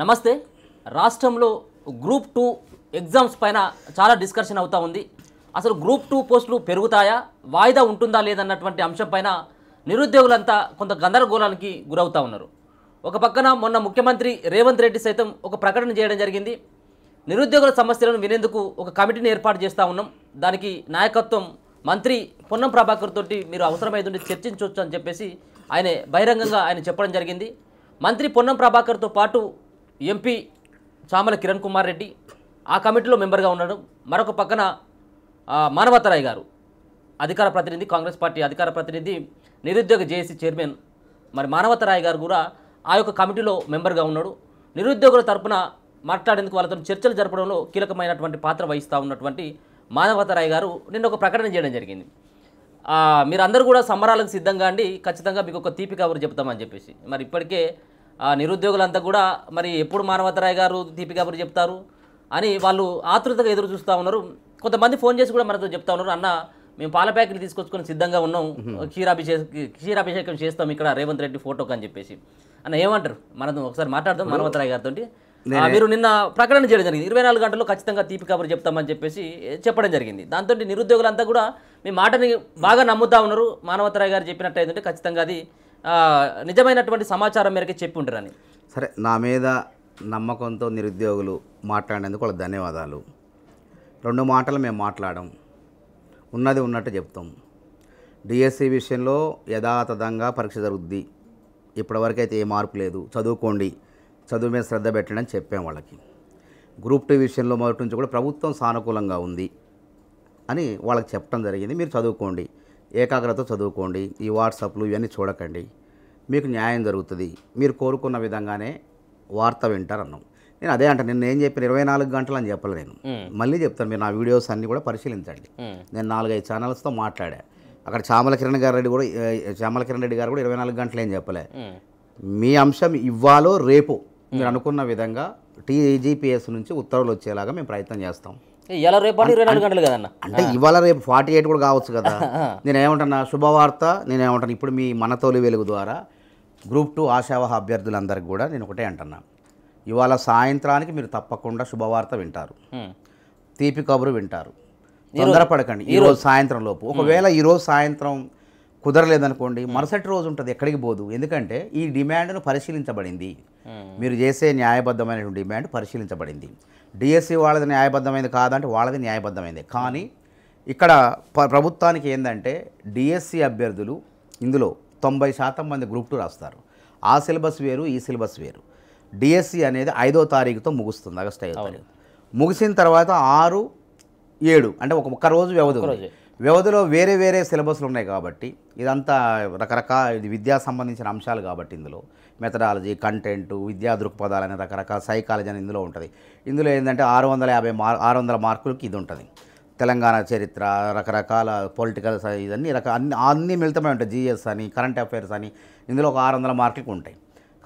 నమస్తే రాష్ట్రంలో group two exams పైన చాలా డిస్కషన్ అవుతూ ఉంది అసలు గ్రూప్ టూ పోస్టులు పెరుగుతాయా వాయిదా ఉంటుందా లేదన్నటువంటి అంశం పైన నిరుద్యోగులంతా కొంత గందరగోళానికి గురవుతూ ఉన్నారు ఒక పక్కన మొన్న ముఖ్యమంత్రి రేవంత్ రెడ్డి సైతం ఒక ప్రకటన చేయడం జరిగింది నిరుద్యోగుల సమస్యలను వినేందుకు ఒక కమిటీని ఏర్పాటు చేస్తూ ఉన్నాం దానికి నాయకత్వం మంత్రి పొన్నం ప్రభాకర్ తోటి మీరు అవసరమైతుంటే చర్చించవచ్చు అని చెప్పేసి ఆయన బహిరంగంగా ఆయన చెప్పడం జరిగింది మంత్రి పొన్నం ప్రభాకర్తో పాటు ఎంపీ చామల కిరణ్ కుమార్ రెడ్డి ఆ కమిటీలో మెంబర్గా ఉన్నాడు మరొక పక్కన మానవతరాయ్ గారు అధికార ప్రతినిధి కాంగ్రెస్ పార్టీ అధికార ప్రతినిధి నిరుద్యోగ జేఏసీ చైర్మన్ మరి మానవతరాయ్ గారు కూడా ఆ యొక్క కమిటీలో మెంబర్గా ఉన్నాడు నిరుద్యోగుల తరపున మాట్లాడేందుకు వాళ్ళతో చర్చలు జరపడంలో కీలకమైనటువంటి పాత్ర వహిస్తూ ఉన్నటువంటి మానవతరాయ్ గారు నిన్న ఒక ప్రకటన చేయడం జరిగింది మీరందరూ కూడా సంబరాలకు సిద్ధంగా అండి ఖచ్చితంగా మీకు ఒక తీపి కబురు చెప్తామని చెప్పేసి మరి ఇప్పటికే ఆ నిరుద్యోగులంతా కూడా మరి ఎప్పుడు మానవతరాయ్ గారు దీపికా గారు చెప్తారు అని వాళ్ళు ఆతృతగా ఎదురు చూస్తూ ఉన్నారు కొంతమంది ఫోన్ చేసి కూడా మనతో చెప్తా ఉన్నారు అన్న మేము పాల ప్యాకెట్లు తీసుకొచ్చుకొని సిద్ధంగా ఉన్నాం క్షీరాభిషేక క్షీరాభిషేకం చేస్తాం ఇక్కడ రేవంత్ రెడ్డి ఫోటోకి అని చెప్పేసి అన్న ఏమంటారు మనం ఒకసారి మాట్లాడదాం మనవతరాయ్ గారితో మీరు నిన్న ప్రకటన చేయడం జరిగింది ఇరవై నాలుగు గంటల్లో ఖచ్చితంగా తీపి కబురు చెప్తామని చెప్పేసి చెప్పడం జరిగింది దాంతో నిరుద్యోగులంతా కూడా మీ మాటని బాగా నమ్ముతా ఉన్నారు మానవతరాయ్ గారు చెప్పినట్టు ఖచ్చితంగా అది నిజమైనటువంటి సమాచారం మేరకు చెప్పి ఉంటారని సరే నా మీద నమ్మకంతో నిరుద్యోగులు మాట్లాడేందుకు వాళ్ళ ధన్యవాదాలు రెండు మాటలు మేము మాట్లాడడం ఉన్నది ఉన్నట్టు చెప్తాం డిఎస్సి విషయంలో యథాతథంగా పరీక్ష జరుగుద్ది ఇప్పటివరకైతే ఏ మార్పు లేదు చదువుకోండి చదువు మీద శ్రద్ధ పెట్టండి అని చెప్పాం వాళ్ళకి గ్రూప్ టూ విషయంలో మొదటి నుంచి కూడా ప్రభుత్వం సానుకూలంగా ఉంది అని వాళ్ళకి చెప్పడం జరిగింది మీరు చదువుకోండి ఏకాగ్రత చదువుకోండి ఈ వాట్సాప్లు ఇవన్నీ చూడకండి మీకు న్యాయం జరుగుతుంది మీరు కోరుకున్న విధంగానే వార్త వింటారు అన్నాం నేను అదే అంటాను నేను ఏం చెప్పిన ఇరవై నాలుగు గంటలు అని చెప్పలే నేను మళ్ళీ చెప్తాను మీరు నా వీడియోస్ అన్నీ కూడా పరిశీలించండి నేను నాలుగైదు ఛానల్స్తో మాట్లాడా అక్కడ చామల కిరణ్ గారు రెడ్డి కూడా చామల కిరణ్ రెడ్డి గారు కూడా ఇరవై నాలుగు గంటలు ఏం చెప్పలే మీ అంశం ఇవ్వాలో రేపు మీరు అనుకున్న విధంగా టీజీపీఎస్ నుంచి ఉత్తర్వులు వచ్చేలాగా మేము ప్రయత్నం చేస్తాం ఇవాళ రేపు ఇరవై నాలుగు గంటలు కదన్న అంటే ఇవాళ రేపు ఫార్టీ ఎయిట్ కూడా కావచ్చు కదా నేను ఏమంటున్నా శుభవార్త నేను ఏమంటాను ఇప్పుడు మీ మనతోలి వెలుగు ద్వారా గ్రూప్ టూ ఆశావహ అభ్యర్థులందరికీ కూడా నేను ఒకటే అంటున్నా ఇవాళ సాయంత్రానికి మీరు తప్పకుండా శుభవార్త వింటారు తీపి కబురు వింటారు తొందరపడకండి ఈరోజు సాయంత్రం లోపు ఒకవేళ ఈరోజు సాయంత్రం కుదరలేదనుకోండి మరుసటి రోజు ఉంటుంది ఎక్కడికి పోదు ఎందుకంటే ఈ డిమాండ్ను పరిశీలించబడింది మీరు చేసే న్యాయబద్ధమైనటువంటి డిమాండ్ పరిశీలించబడింది డిఎస్సి వాళ్ళది న్యాయబద్ధమైంది కాదంటే వాళ్ళది న్యాయబద్ధమైంది కానీ ఇక్కడ ప్రభుత్వానికి ఏంటంటే డిఎస్సి అభ్యర్థులు ఇందులో తొంభై శాతం మంది గ్రూప్ టూ రాస్తారు ఆ సిలబస్ వేరు ఈ సిలబస్ వేరు డిఎస్సి అనేది ఐదో తారీఖుతో ముగుస్తుంది ఆగస్ట్ ఐదో తారీఖు ముగిసిన తర్వాత ఆరు ఏడు అంటే ఒక ఒక్క రోజు వ్యవధి వ్యవధిలో వేరే వేరే సిలబస్లు ఉన్నాయి కాబట్టి ఇదంతా రకరకాల ఇది విద్యా సంబంధించిన అంశాలు కాబట్టి ఇందులో మెథడాలజీ కంటెంట్ విద్యా దృక్పథాలు అనే రకరకాల సైకాలజీ అని ఇందులో ఉంటుంది ఇందులో ఏంటంటే ఆరు వందల యాభై మార్ ఆరు వందల మార్కులకి ఇది ఉంటుంది తెలంగాణ చరిత్ర రకరకాల పొలిటికల్ ఇవన్నీ రక అన్ని అన్నీ మిళితమై ఉంటాయి జీఎస్ అని కరెంట్ అఫైర్స్ అని ఇందులో ఒక ఆరు వందల మార్కులకు ఉంటాయి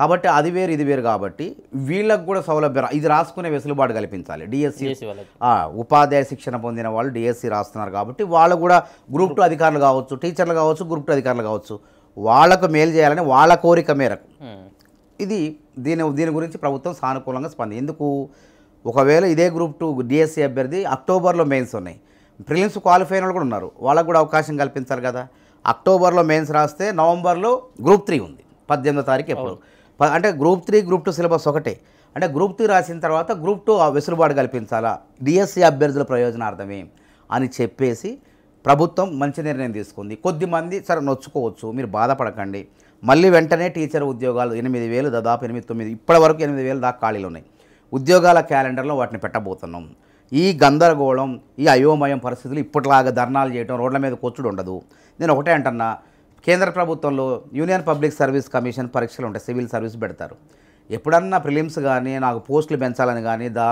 కాబట్టి అది వేరు ఇది వేరు కాబట్టి వీళ్ళకు కూడా సౌలభ్యం ఇది రాసుకునే వెసులుబాటు కల్పించాలి డిఎస్సి ఉపాధ్యాయ శిక్షణ పొందిన వాళ్ళు డిఎస్సి రాస్తున్నారు కాబట్టి వాళ్ళు కూడా గ్రూప్ టూ అధికారులు కావచ్చు టీచర్లు కావచ్చు గ్రూప్ టూ అధికారులు కావచ్చు వాళ్ళకు మేలు చేయాలని వాళ్ళ కోరిక మేరకు hmm. ఇది దీని దీని గురించి ప్రభుత్వం సానుకూలంగా స్పంది ఎందుకు ఒకవేళ ఇదే గ్రూప్ టూ డిఎస్సి అభ్యర్థి అక్టోబర్లో మెయిన్స్ ఉన్నాయి ప్రిలిమ్స్ క్వాలిఫై అయిన కూడా ఉన్నారు వాళ్ళకు కూడా అవకాశం కల్పించాలి కదా అక్టోబర్లో మెయిన్స్ రాస్తే నవంబర్లో గ్రూప్ త్రీ ఉంది పద్దెనిమిదో తారీఖు ఎప్పుడు అంటే group three group two syllabus ఒకటే అంటే గ్రూప్ త్రీ రాసిన తర్వాత గ్రూప్ టూ వెసులుబాటు కల్పించాలా డిఎస్సి అభ్యర్థుల ప్రయోజనార్థమే అని చెప్పేసి ప్రభుత్వం మంచి నిర్ణయం తీసుకుంది కొద్దిమంది సరే నొచ్చుకోవచ్చు మీరు బాధపడకండి మళ్ళీ వెంటనే టీచర్ ఉద్యోగాలు ఎనిమిది వేలు దాదాపు ఎనిమిది తొమ్మిది ఇప్పటి వరకు ఎనిమిది వేలు దాకా ఖాళీలు ఉన్నాయి ఉద్యోగాల క్యాలెండర్లో వాటిని పెట్టబోతున్నాం ఈ గందరగోళం ఈ అయోమయం పరిస్థితులు ఇప్పటిలాగా ధర్నాలు చేయడం రోడ్ల మీద కూర్చుడు ఉండదు నేను ఒకటే అంటున్నా కేంద్ర ప్రభుత్వంలో యూనియన్ పబ్లిక్ సర్వీస్ కమిషన్ పరీక్షలు ఉంటాయి సివిల్ సర్వీస్ పెడతారు ఎప్పుడన్నా ప్రిలిమ్స్ కానీ నాకు పోస్టులు పెంచాలని కానీ దా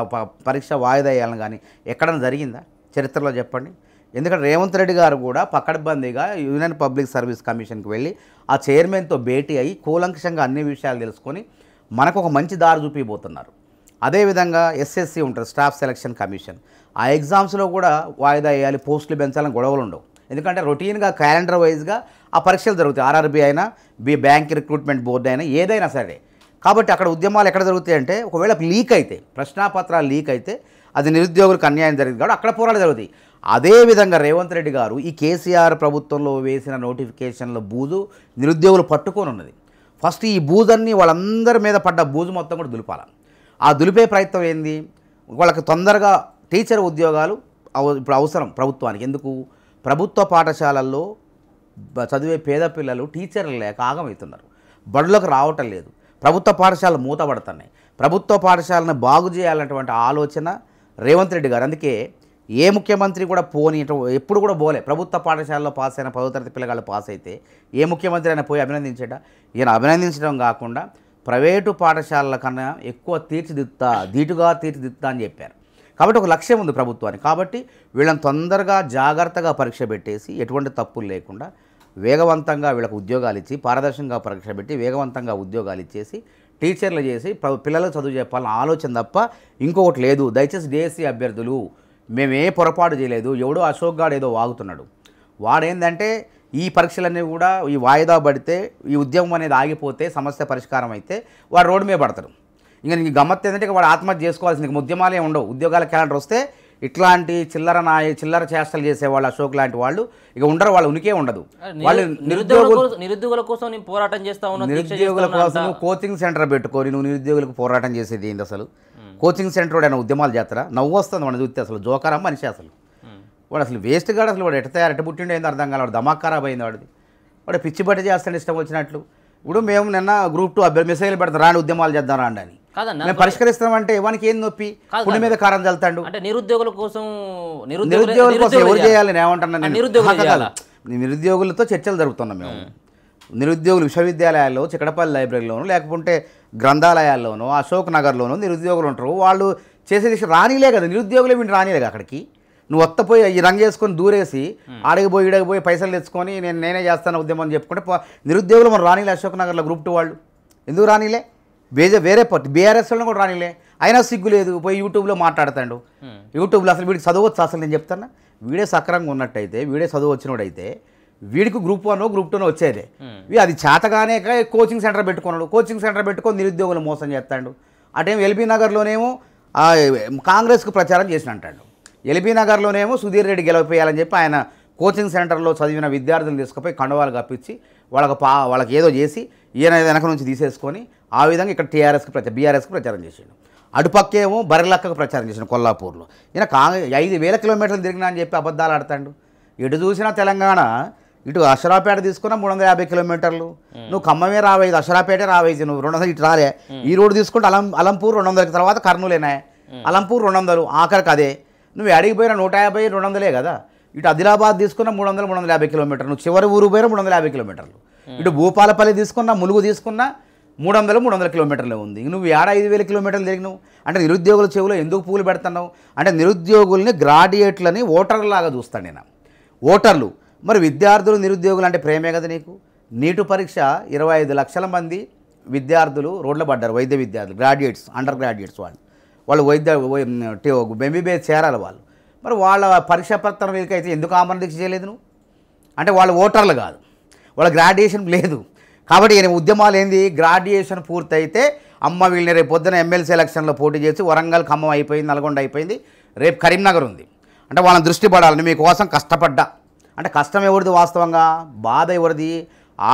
పరీక్ష వాయిదా వేయాలని కానీ ఎక్కడన్నా జరిగిందా చరిత్రలో చెప్పండి ఎందుకంటే రేవంత్ రెడ్డి గారు కూడా పకడ్బందీగా యూనియన్ పబ్లిక్ సర్వీస్ కమిషన్కి వెళ్ళి ఆ చైర్మన్తో భేటీ అయ్యి కూలంకషంగా అన్ని విషయాలు తెలుసుకొని మనకు ఒక మంచి దారి చూపిపోతున్నారు అదేవిధంగా ఎస్ఎస్సి ఉంటుంది స్టాఫ్ సెలక్షన్ కమిషన్ ఆ ఎగ్జామ్స్లో కూడా వాయిదా వేయాలి పోస్టులు పెంచాలని గొడవలు ఉండవు ఎందుకంటే రొటీన్గా క్యాలెండర్ వైజ్గా ఆ పరీక్షలు జరుగుతాయి ఆర్ఆర్బీ అయినా బి బ్యాంక్ రిక్రూట్మెంట్ బోర్డు అయినా ఏదైనా సరే కాబట్టి అక్కడ ఉద్యమాలు ఎక్కడ జరుగుతాయి అంటే ఒకవేళ లీక్ అయితే ప్రశ్నాపత్రాలు లీక్ అయితే అది నిరుద్యోగులకు అన్యాయం జరిగింది కాబట్టి అక్కడ పోరాటాలు జరుగుతాయి అదేవిధంగా రేవంత్ రెడ్డి గారు ఈ కేసీఆర్ ప్రభుత్వంలో వేసిన నోటిఫికేషన్ల బూజు నిరుద్యోగులు పట్టుకొని ఉన్నది ఫస్ట్ ఈ బూజన్ని వాళ్ళందరి మీద పడ్డ బూజు మొత్తం కూడా దులిపాల ఆ దులిపే ప్రయత్నం ఏంది వాళ్ళకి తొందరగా టీచర్ ఉద్యోగాలు ఇప్పుడు అవసరం ప్రభుత్వానికి ఎందుకు ప్రభుత్వ పాఠశాలల్లో చదివే పేద పిల్లలు టీచర్లు లేక ఆగమవుతున్నారు బడులకు రావటం లేదు ప్రభుత్వ పాఠశాలలు మూతబడుతున్నాయి ప్రభుత్వ పాఠశాలను బాగు చేయాలన్నటువంటి ఆలోచన రేవంత్ రెడ్డి గారు అందుకే ఏ ముఖ్యమంత్రి కూడా పోని ఎప్పుడు కూడా పోలే ప్రభుత్వ పాఠశాలలో పాస్ అయిన పదో తరగతి పిల్లగాళ్ళు పాస్ అయితే ఏ ముఖ్యమంత్రి అయినా పోయి అభినందించట ఈయన అభినందించడం కాకుండా ప్రైవేటు పాఠశాలల కన్నా ఎక్కువ తీర్చిదిద్దా ధీటుగా తీర్చిదిద్దా అని చెప్పారు కాబట్టి ఒక లక్ష్యం ఉంది ప్రభుత్వానికి కాబట్టి వీళ్ళని తొందరగా జాగ్రత్తగా పరీక్ష పెట్టేసి ఎటువంటి తప్పులు లేకుండా వేగవంతంగా వీళ్ళకు ఉద్యోగాలు ఇచ్చి పారదర్శకంగా పరీక్ష పెట్టి వేగవంతంగా ఉద్యోగాలు ఇచ్చేసి టీచర్లు చేసి పిల్లలకు చదువు చెప్పాలని ఆలోచన తప్ప ఇంకొకటి లేదు దయచేసి డిఎస్సి అభ్యర్థులు మేమే పొరపాటు చేయలేదు ఎవడో అశోక్ గాడు ఏదో వాగుతున్నాడు వాడేందంటే ఈ పరీక్షలన్నీ కూడా ఈ వాయిదా పడితే ఈ ఉద్యమం అనేది ఆగిపోతే సమస్య పరిష్కారం అయితే వాడు రోడ్డు మీద పడతారు ఇంకా నీకు గమ్మత్తు ఏంటంటే వాడు ఆత్మహత్య చేసుకోవాల్సింది నీకు ఉద్యమాలే ఉండవు ఉద్యోగాల క్యాలెండర్ వస్తే ఇట్లాంటి చిల్లర నాయ చిల్లర చేష్టలు చేసేవాళ్ళు అశోక్ లాంటి వాళ్ళు ఇక ఉండరు వాళ్ళు ఉనికే ఉండదు వాళ్ళు నిరుద్యోగులు నిరుద్యోగుల కోసం నేను పోరాటం చేస్తా ఉన్నా నిరుద్యోగుల కోసం కోచింగ్ సెంటర్ పెట్టుకొని నువ్వు నిరుద్యోగులకు పోరాటం చేసేది ఏంది అసలు కోచింగ్ సెంటర్ అయినా ఉద్యమాలు చేస్తారా నవ్వు వస్తుంది వాడిని చూస్తే అసలు జోకారం మనిషి అసలు వాడు అసలు వేస్ట్ కాడు అసలు వాడు ఎట్ట తయారు ఎట్ట పుట్టిండో ఏందో అర్థం కాదు వాడు దమాక్ ఖరాబ్ అయింది వాడిది వాడు పిచ్చి బట్టి చేస్తాడు ఇష్టం వచ్చినట్లు ఇప్పుడు మేము నిన్న గ్రూప్ టూ అభ్యర్థి మిసైల్ పెడతాం రాని ఉద్యమాలు చేద్దాం రాండి అని కాదన్న పరిష్కరిస్తాం అంటే ఇవానికి ఏం నొప్పి పుణ్య మీద కారం చల్తాడు అంటే నిరుద్యోగుల కోసం నిరుద్యోగుల కోసం ఎవరు చేయాలి ఏమంటున్నా నిరుద్యోగులు నిరుద్యోగులతో చర్చలు జరుగుతున్నాం మేము నిరుద్యోగులు విశ్వవిద్యాలయాల్లో చిక్కడపల్లి లైబ్రరీలోను లేకపోతే గ్రంథాలయాల్లోనూ అశోక్ నగర్లోను నిరుద్యోగులు ఉంటారు వాళ్ళు చేసే దిశ రానిలే కదా నిరుద్యోగులు వీళ్ళు రానిలేదు అక్కడికి నువ్వు పోయి ఈ రంగు వేసుకొని దూరేసి ఆడగిపోయి ఈడగిపోయి పైసలు తెచ్చుకొని నేను నేనే చేస్తాను ఉద్యమం అని చెప్పుకుంటే నిరుద్యోగులు మనం రానిలే అశోక్ నగర్లో గ్రూప్ టూ వాళ్ళు ఎందుకు రానిలే వేరే వేరే పార్టీ బీఆర్ఎస్లో కూడా రానిలే అయినా సిగ్గు లేదు పోయి యూట్యూబ్లో మాట్లాడతాడు hmm. యూట్యూబ్లో అసలు వీడికి చదవచ్చు అసలు నేను చెప్తాను వీడే సక్రంగా ఉన్నట్టయితే వీడే చదువు వచ్చినోడైతే వీడికి గ్రూప్ వన్ గ్రూప్ టూనో వచ్చేదే hmm. అది చేతగానే కోచింగ్ సెంటర్ పెట్టుకున్నాడు కోచింగ్ సెంటర్ పెట్టుకొని నిరుద్యోగులు మోసం చేస్తాడు అటేం ఎల్బీ నగర్లోనేమో కాంగ్రెస్కు ప్రచారం చేసిన అంటాడు ఎల్బీ నగర్లోనేమో సుధీర్ రెడ్డి గెలవపోయాలని చెప్పి ఆయన కోచింగ్ సెంటర్లో చదివిన విద్యార్థులు తీసుకుపోయి కండవాలు కప్పించి వాళ్ళకి పా వాళ్ళకి ఏదో చేసి ఈయన వెనక నుంచి తీసేసుకొని ఆ విధంగా ఇక్కడ టీఆర్ఎస్కి ప్రచారం బీఆర్ఎస్కి ప్రచారం చేసిండు అటుపక్కేమో బర్రెలక్కకు ప్రచారం చేసిన కొల్లాపూర్లో ఈయన కాంగ్రెస్ ఐదు వేల కిలోమీటర్లు తిరిగినా అని చెప్పి అబద్ధాలు ఆడతాడు ఎటు చూసినా తెలంగాణ ఇటు అషరాపేట తీసుకున్నా మూడు వందల యాభై కిలోమీటర్లు నువ్వు ఖమ్మమే రావైదు అషరాపేటే రావైదు నువ్వు రెండు వందలు ఇటు రాలే ఈ రోడ్డు తీసుకుంటే అలం అలంపూర్ రెండు వందల తర్వాత కర్నూలేనా అలంపూర్ రెండు వందలు ఆఖరికి అదే నువ్వు అడిగిపోయినా నూట యాభై రెండు వందలే కదా ఇటు ఆదిలాబాద్ తీసుకున్న మూడు వందలు మూడు వందల యాభై కిలోమీటర్లు నువ్వు చివరి ఊరు పోయినా మూడు వందల యాభై కిలోమీటర్లు ఇటు భూపాలపల్లి తీసుకున్నా ములుగు తీసుకున్నా మూడు వందల మూడు వందల కిలోమీటర్లు ఉంది నువ్వు ఏడ ఐదు వేల కిలోమీటర్లు తిరిగినావు అంటే నిరుద్యోగుల చెవులో ఎందుకు పూలు పెడుతున్నావు అంటే నిరుద్యోగుల్ని గ్రాడ్యుయేట్లని ఓటర్లాగా చూస్తాను నేను ఓటర్లు మరి విద్యార్థులు నిరుద్యోగులు అంటే ప్రేమే కదా నీకు నీటు పరీక్ష ఇరవై ఐదు లక్షల మంది విద్యార్థులు రోడ్ల పడ్డారు వైద్య విద్యార్థులు గ్రాడ్యుయేట్స్ అండర్ గ్రాడ్యుయేట్స్ వాళ్ళు వాళ్ళు వైద్య ఎంబీబీఎస్ చేరాలి వాళ్ళు మరి వాళ్ళ పరీక్ష పత్రం అయితే ఎందుకు ఆమరణ దీక్ష చేయలేదు నువ్వు అంటే వాళ్ళు ఓటర్లు కాదు వాళ్ళ గ్రాడ్యుయేషన్ లేదు కాబట్టి ఈయన ఉద్యమాలు ఏంది గ్రాడ్యుయేషన్ పూర్తయితే అమ్మ వీళ్ళని రేపు పొద్దున ఎమ్మెల్సీ ఎలక్షన్లో పోటీ చేసి వరంగల్ ఖమ్మం అయిపోయింది నల్గొండ అయిపోయింది రేపు కరీంనగర్ ఉంది అంటే వాళ్ళని దృష్టి పడాలని మీకోసం కష్టపడ్డా అంటే కష్టం ఎవరిది వాస్తవంగా బాధ ఎవరిది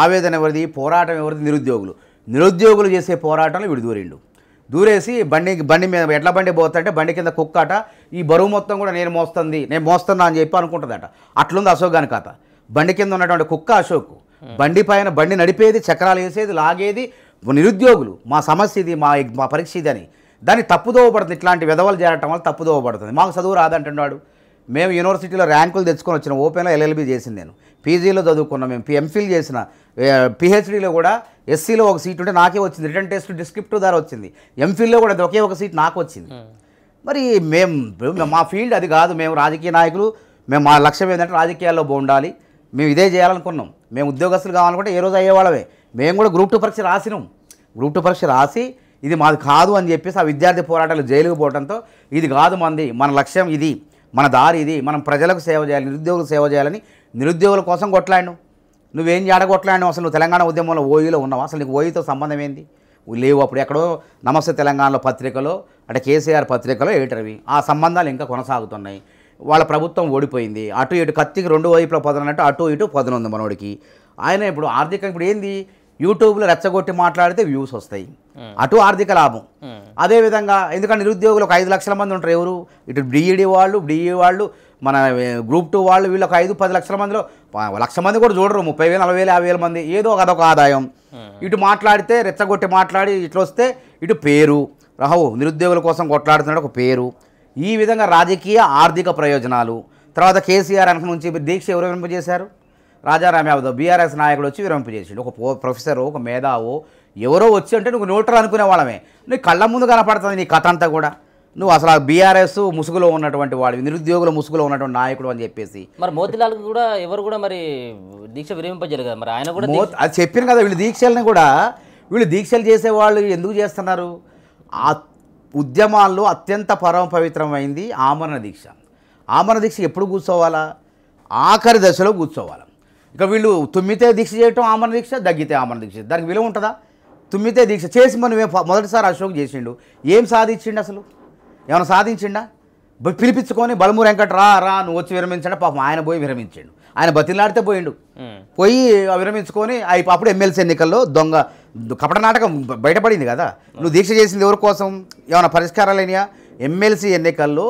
ఆవేదన ఎవరిది పోరాటం ఎవరిది నిరుద్యోగులు నిరుద్యోగులు చేసే పోరాటంలో వీడు దూరిండు దూరేసి బండి బండి మీద ఎట్లా బండి పోతుందంటే బండి కింద కుక్కట ఈ బరువు మొత్తం కూడా నేను మోస్తుంది నేను మోస్తున్నా అని చెప్పి అనుకుంటుందట అట్లుంది అశోక్ గాని కథ బండి కింద ఉన్నటువంటి కుక్క అశోక్ బండి పైన బండి నడిపేది చక్రాలు వేసేది లాగేది నిరుద్యోగులు మా సమస్య ఇది మా మా పరీక్ష ఇది అని దాన్ని తప్పుదోవ పడుతుంది ఇట్లాంటి విధవలు చేరటం వల్ల తప్పుదోవ పడుతుంది మాకు చదువు రాదంటున్నాడు మేము యూనివర్సిటీలో ర్యాంకులు తెచ్చుకొని వచ్చిన ఓపెన్లో ఎల్ఎల్బి చేసింది నేను పీజీలో చదువుకున్నా మేము ఎంఫిల్ చేసిన పిహెచ్డీలో కూడా ఎస్సీలో ఒక సీట్ ఉంటే నాకే వచ్చింది రిటర్న్ టెస్ట్ డిస్క్రిప్టివ్ ద్వారా వచ్చింది ఎంఫిల్లో కూడా ఒకే ఒక సీట్ నాకు వచ్చింది మరి మేము మా ఫీల్డ్ అది కాదు మేము రాజకీయ నాయకులు మేము మా లక్ష్యం ఏంటంటే రాజకీయాల్లో బాగుండాలి మేము ఇదే చేయాలనుకున్నాం మేము ఉద్యోగస్తులు కావాలనుకుంటే ఏ రోజు అయ్యేవాళ్ళమే మేము కూడా గ్రూప్ టూ పరీక్ష రాసినాం గ్రూప్ టూ పరీక్ష రాసి ఇది మాది కాదు అని చెప్పేసి ఆ విద్యార్థి పోరాటాలు జైలుకు పోవడంతో ఇది కాదు మంది మన లక్ష్యం ఇది మన దారి ఇది మనం ప్రజలకు సేవ చేయాలి నిరుద్యోగులకు సేవ చేయాలని నిరుద్యోగుల కోసం కొట్లాడు నువ్వేం జాడగొట్లాడినావు అసలు నువ్వు తెలంగాణ ఉద్యమంలో ఓయూలో ఉన్నావు అసలు నీకు ఓయూతో సంబంధం ఏంది లేవు అప్పుడు ఎక్కడో నమస్తే తెలంగాణలో పత్రికలో అంటే కేసీఆర్ పత్రికలో ఏటర్వి ఆ సంబంధాలు ఇంకా కొనసాగుతున్నాయి వాళ్ళ ప్రభుత్వం ఓడిపోయింది అటు ఇటు కత్తికి రెండు వైపులా పదనంటే అటు ఇటు పదన ఉంది మనోడికి ఆయన ఇప్పుడు ఆర్థికంగా ఇప్పుడు ఏంది యూట్యూబ్లో రెచ్చగొట్టి మాట్లాడితే వ్యూస్ వస్తాయి అటు ఆర్థిక లాభం అదేవిధంగా ఎందుకంటే నిరుద్యోగులు ఒక ఐదు లక్షల మంది ఉంటారు ఎవరు ఇటు డిఈడి వాళ్ళు డిఈ వాళ్ళు మన గ్రూప్ టూ వాళ్ళు వీళ్ళు ఒక ఐదు పది లక్షల మందిలో లక్ష మంది కూడా చూడరు ముప్పై వేలు నలభై వేలు యాభై వేల మంది ఏదో అదొక ఆదాయం ఇటు మాట్లాడితే రెచ్చగొట్టి మాట్లాడి ఇట్లా వస్తే ఇటు పేరు రాహు నిరుద్యోగుల కోసం కొట్లాడుతున్నాడు ఒక పేరు ఈ విధంగా రాజకీయ ఆర్థిక ప్రయోజనాలు తర్వాత కేసీఆర్ అనక నుంచి దీక్ష ఎవరు వినింపజేశారు రాజారాం యాదవ్ బీఆర్ఎస్ నాయకుడు వచ్చి విరంపజేసిండు ఒక ప్రొఫెసరు ఒక మేధావో ఎవరో వచ్చి అంటే నువ్వు న్యూట్రల్ అనుకునే వాళ్ళమే నీ కళ్ళ ముందు కనపడుతుంది నీ కథ అంతా కూడా నువ్వు అసలు బీఆర్ఎస్ ముసుగులో ఉన్నటువంటి వాడు నిరుద్యోగుల ముసుగులో ఉన్నటువంటి నాయకుడు అని చెప్పేసి మరి మోతిలాల్ కూడా ఎవరు కూడా మరి దీక్ష విరమింపజేయలేదు కదా మరి ఆయన కూడా అది చెప్పిన కదా వీళ్ళు దీక్షల్ని కూడా వీళ్ళు దీక్షలు చేసేవాళ్ళు ఎందుకు చేస్తున్నారు ఆ ఉద్యమాల్లో అత్యంత పరమ పవిత్రమైంది ఆమరణ దీక్ష ఆమరణ దీక్ష ఎప్పుడు కూర్చోవాలా ఆఖరి దశలో కూర్చోవాలి ఇక వీళ్ళు తుమ్మితే దీక్ష చేయటం ఆమరణ దీక్ష దగ్గితే ఆమరణ దీక్ష దానికి విలువ ఉంటుందా తుమ్మితే దీక్ష చేసి మనం మొదటిసారి అశోక్ చేసిండు ఏం సాధించిండు అసలు ఏమైనా సాధించిండా పిలిపించుకొని బలమూరు వెంకట రా రా నువ్వు వచ్చి విరమించండి పాపం ఆయన పోయి విరమించిండు ఆయన బతిలాడితే పోయిండు పోయి విరమించుకొని అప్పుడు ఎమ్మెల్సీ ఎన్నికల్లో దొంగ కపట నాటకం బయటపడింది కదా నువ్వు దీక్ష చేసింది ఎవరి కోసం ఏమైనా అయినాయా ఎమ్మెల్సీ ఎన్నికల్లో